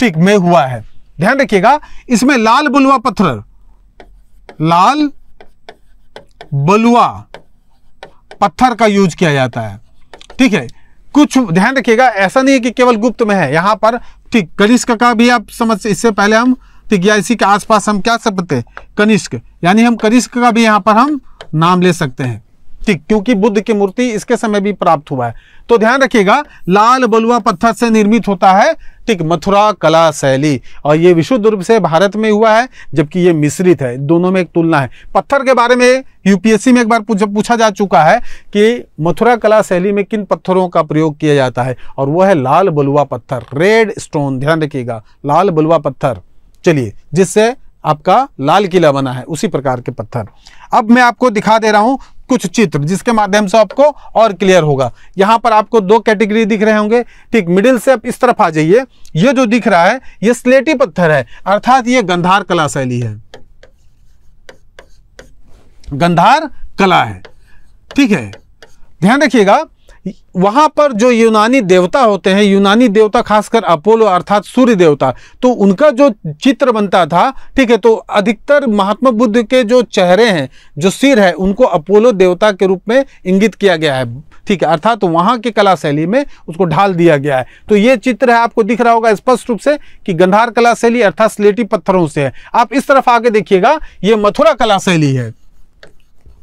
ठीक में हुआ है ध्यान रखिएगा इसमें लाल बलुआ पत्थर लाल बलुआ पत्थर का यूज किया जाता है ठीक है कुछ ध्यान रखिएगा ऐसा नहीं है कि केवल गुप्त में है यहां पर ठीक कनिष्क का भी आप समझ इससे पहले हम इसी के आसपास हम क्या सकते कनिष्क यानी हम कनिष्क का भी यहाँ पर हम नाम ले सकते हैं ठीक क्योंकि बुद्ध की मूर्ति इसके समय भी प्राप्त हुआ है तो ध्यान रखिएगा लाल बलुआ पत्थर से निर्मित होता है ठीक मथुरा कला शैली और ये विशुद्ध रूप से भारत में हुआ है जबकि ये मिश्रित है दोनों में एक तुलना है पत्थर के बारे में यूपीएससी में एक बार पूछ, पूछा जा चुका है कि मथुरा कला शैली में किन पत्थरों का प्रयोग किया जाता है और वह है लाल बलुआ पत्थर रेड स्टोन ध्यान रखिएगा लाल बलुआ पत्थर चलिए जिससे आपका लाल किला बना है उसी प्रकार के पत्थर अब मैं आपको दिखा दे रहा हूं कुछ चित्र जिसके माध्यम से आपको और क्लियर होगा यहां पर आपको दो कैटेगरी दिख रहे होंगे ठीक मिडिल से आप इस तरफ आ जाइए ये जो दिख रहा है ये स्लेटी पत्थर है अर्थात ये गंधार कला शैली है गंधार कला है ठीक है ध्यान रखिएगा वहां पर जो यूनानी देवता होते हैं यूनानी देवता खासकर अपोलो अर्थात सूर्य देवता तो उनका जो चित्र बनता था ठीक है तो अधिकतर महात्मा बुद्ध के जो चेहरे हैं जो सिर है उनको अपोलो देवता के रूप में इंगित किया गया है ठीक है अर्थात तो वहां की कला शैली में उसको ढाल दिया गया है तो ये चित्र है आपको दिख रहा होगा स्पष्ट रूप से कि गंधार कला शैली अर्थात स्लेटी पत्थरों से है आप इस तरफ आगे देखिएगा ये मथुरा कला शैली है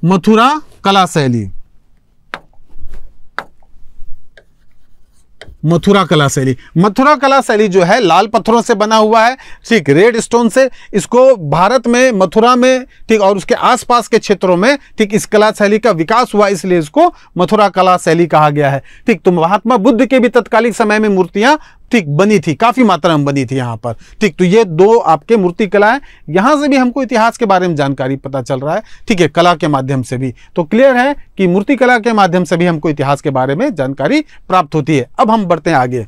मथुरा कला शैली मथुरा कला शैली मथुरा कला शैली जो है लाल पत्थरों से बना हुआ है ठीक रेड स्टोन से इसको भारत में मथुरा में ठीक और उसके आसपास के क्षेत्रों में ठीक इस कला शैली का विकास हुआ इसलिए इसको मथुरा कला शैली कहा गया है ठीक तो महात्मा बुद्ध के भी तत्कालिक समय में मूर्तियां ठीक बनी थी काफ़ी मात्रा में बनी थी यहाँ पर ठीक तो ये दो आपके मूर्ति कलाएं है से भी हमको इतिहास के बारे में जानकारी पता चल रहा है ठीक है कला के माध्यम से भी तो क्लियर है कि मूर्ति कला के माध्यम से भी हमको इतिहास के बारे में जानकारी प्राप्त होती है अब हम बढ़ते हैं आगे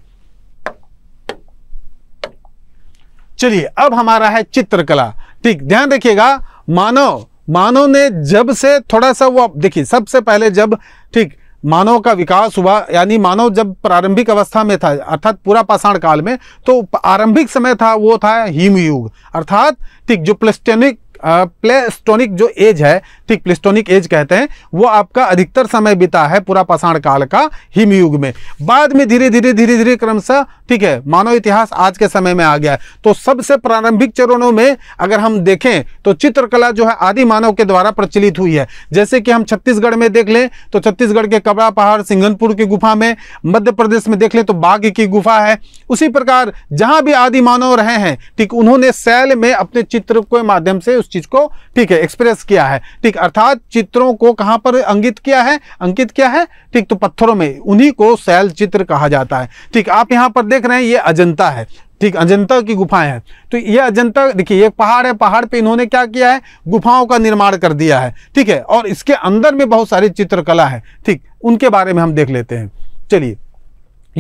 चलिए अब हमारा है चित्रकला ठीक ध्यान रखिएगा मानव मानव ने जब से थोड़ा सा वो देखिए सबसे पहले जब ठीक मानव का विकास हुआ यानी मानव जब प्रारंभिक अवस्था में था अर्थात पूरा पाषाण काल में तो आरंभिक समय था वो था हिमयुग अर्थात ठीक जो प्लेस्टेनिक प्लेस्टोनिक जो एज है ठीक प्लेस्टोनिक एज कहते हैं वो आपका अधिकतर समय बिता है पूरा पाषाण काल का हिमयुग में बाद में धीरे धीरे धीरे धीरे क्रमशः ठीक है मानव इतिहास आज के समय में आ गया तो सबसे प्रारंभिक चरणों में अगर हम देखें तो चित्रकला जो है आदि मानव के द्वारा प्रचलित हुई है जैसे कि हम छत्तीसगढ़ में देख लें तो छत्तीसगढ़ के कबड़ा पहाड़ सिंघनपुर की गुफा में मध्य प्रदेश में देख लें तो बाघ की गुफा है उसी प्रकार जहां भी आदि मानव रहे हैं ठीक उन्होंने शैल में अपने चित्र के माध्यम से उस चीज को ठीक है एक्सप्रेस किया है ठीक अर्थात चित्रों को कहां पर अंकित किया है अंकित किया है ठीक तो पत्थरों में उन्हीं को शैल चित्र कहा जाता है ठीक आप यहां पर देख रहे हैं ये अजंता है ठीक अजंता की गुफाएं हैं तो ये अजंता देखिए ये पहाड़ है पहाड़ पे इन्होंने क्या किया है गुफाओं का निर्माण कर दिया है ठीक है और इसके अंदर में बहुत सारी चित्रकला है ठीक उनके बारे में हम देख लेते हैं चलिए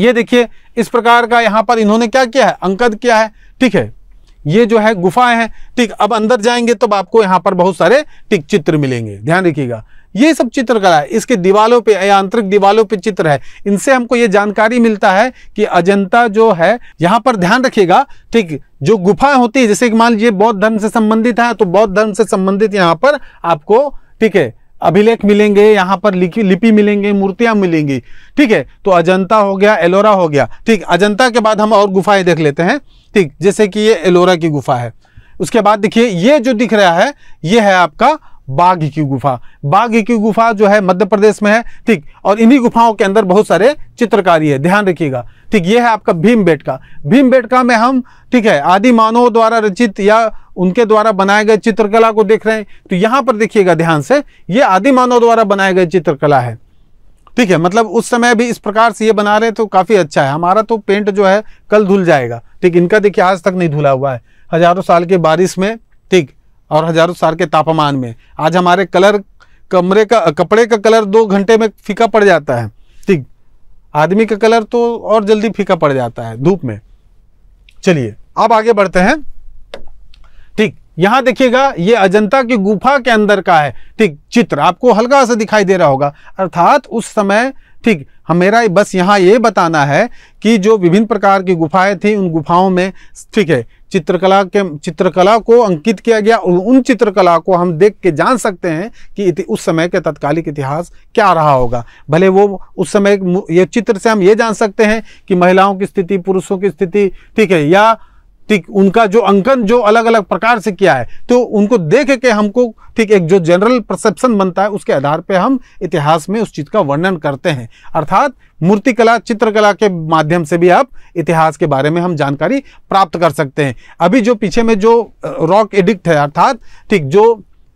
ये देखिए इस प्रकार का यहाँ पर इन्होंने क्या किया है अंकद किया है ठीक है ये जो है गुफाएं हैं ठीक अब अंदर जाएंगे तो आपको यहाँ पर बहुत सारे ठीक चित्र मिलेंगे ध्यान रखिएगा ये सब चित्रकला है इसके दीवालों पे या आंतरिक दीवालों पे चित्र है इनसे हमको ये जानकारी मिलता है कि अजंता जो है यहाँ पर ध्यान रखिएगा ठीक जो गुफाएं होती है जैसे कि मान लीजिए बौद्ध धर्म से संबंधित है तो बौद्ध धर्म से संबंधित यहाँ पर आपको ठीक है अभिलेख मिलेंगे यहाँ पर लिपि मिलेंगे मूर्तियां मिलेंगी ठीक है तो अजंता हो गया एलोरा हो गया ठीक अजंता के बाद हम और गुफाएं देख लेते हैं ठीक जैसे कि ये एलोरा की गुफा है उसके बाद देखिए ये जो दिख रहा है ये है आपका बाघ की गुफा बाघ की गुफा जो है मध्य प्रदेश में है ठीक और इन्हीं गुफाओं के अंदर बहुत सारे चित्रकारी है ध्यान रखिएगा ठीक ये है आपका भीम बेटका भीम बेटका में हम ठीक है आदि मानव द्वारा रचित या उनके द्वारा बनाए गए चित्रकला को देख रहे हैं तो यहां पर देखिएगा ध्यान से ये आदि मानव द्वारा बनाए गए चित्रकला है ठीक है मतलब उस समय भी इस प्रकार से ये बना रहे तो काफ़ी अच्छा है हमारा तो पेंट जो है कल धुल जाएगा ठीक इनका देखिए आज तक नहीं धुला हुआ है हजारों साल की बारिश में ठीक और हजारों साल के तापमान में आज हमारे कलर कमरे का कपड़े का कलर दो घंटे में फीका पड़ जाता है ठीक आदमी का कलर तो और जल्दी फीका पड़ जाता है धूप में चलिए अब आगे बढ़ते हैं ठीक यहां देखिएगा ये अजंता की गुफा के अंदर का है ठीक चित्र आपको हल्का सा दिखाई दे रहा होगा अर्थात उस समय ठीक हमेरा मेरा बस यहाँ ये बताना है कि जो विभिन्न प्रकार की गुफाएं थी उन गुफाओं में ठीक है चित्रकला के चित्रकला को अंकित किया गया उन चित्रकला को हम देख के जान सकते हैं कि उस समय के तत्कालिक इतिहास क्या रहा होगा भले वो उस समय ये चित्र से हम ये जान सकते हैं कि महिलाओं की स्थिति पुरुषों की स्थिति ठीक है या ठीक उनका जो अंकन जो अलग अलग प्रकार से किया है तो उनको देख के हमको ठीक एक जो जनरल परसेप्शन बनता है उसके आधार पे हम इतिहास में उस चीज़ का वर्णन करते हैं अर्थात मूर्तिकला चित्रकला के माध्यम से भी आप इतिहास के बारे में हम जानकारी प्राप्त कर सकते हैं अभी जो पीछे में जो रॉक एडिक्ट है अर्थात ठीक जो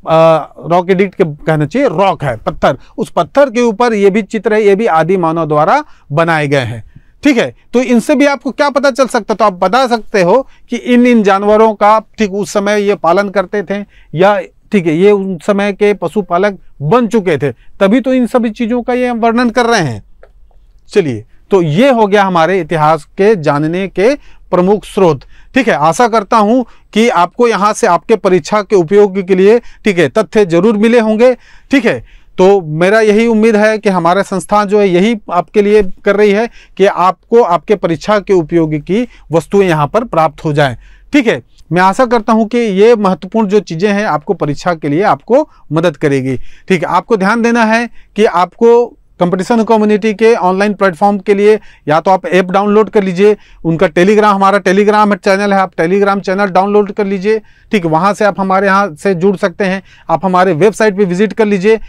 रॉक एडिक्ट के कहना चाहिए रॉक है पत्थर उस पत्थर के ऊपर ये भी चित्र है ये भी आदि मानव द्वारा बनाए गए हैं ठीक है तो इनसे भी आपको क्या पता चल सकता तो आप बता सकते हो कि इन इन जानवरों का ठीक उस समय ये पालन करते थे या ठीक है ये उन समय के पशुपालक बन चुके थे तभी तो इन सभी चीज़ों का ये हम वर्णन कर रहे हैं चलिए तो ये हो गया हमारे इतिहास के जानने के प्रमुख स्रोत ठीक है आशा करता हूं कि आपको यहां से आपके परीक्षा के उपयोग के लिए ठीक है तथ्य जरूर मिले होंगे ठीक है तो मेरा यही उम्मीद है कि हमारा संस्थान जो है यही आपके लिए कर रही है कि आपको आपके परीक्षा के उपयोगी की वस्तुएं यहाँ पर प्राप्त हो जाए ठीक है मैं आशा करता हूं कि ये महत्वपूर्ण जो चीज़ें हैं आपको परीक्षा के लिए आपको मदद करेगी ठीक है आपको ध्यान देना है कि आपको कंपटीशन कम्युनिटी के ऑनलाइन प्लेटफॉर्म के लिए या तो आप ऐप डाउनलोड कर लीजिए उनका टेलीग्राम हमारा टेलीग्राम चैनल है आप टेलीग्राम चैनल डाउनलोड कर लीजिए ठीक वहाँ से आप हमारे यहाँ से जुड़ सकते हैं आप हमारे वेबसाइट पर विजिट कर लीजिए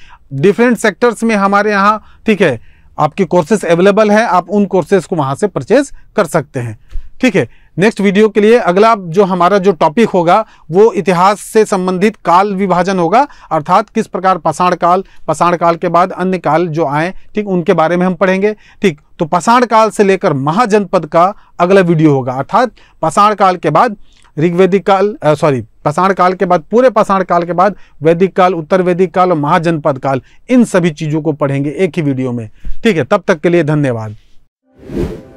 डिफरेंट सेक्टर्स में हमारे यहाँ ठीक है आपके कोर्सेज अवेलेबल है आप उन कोर्सेज को वहाँ से परचेज कर सकते हैं ठीक है नेक्स्ट वीडियो के लिए अगला जो हमारा जो टॉपिक होगा वो इतिहास से संबंधित काल विभाजन होगा अर्थात किस प्रकार पषाण काल पषाण काल के बाद अन्य काल जो आए ठीक उनके बारे में हम पढ़ेंगे ठीक तो पषाण काल से लेकर महाजनपद का अगला वीडियो होगा अर्थात पषाण काल के बाद ऋग्वेदिक काल सॉरी पषाण काल के बाद पूरे पाषाण काल के बाद वैदिक काल उत्तर वैदिक काल और महाजनपद काल इन सभी चीज़ों को पढ़ेंगे एक ही वीडियो में ठीक है तब तक के लिए धन्यवाद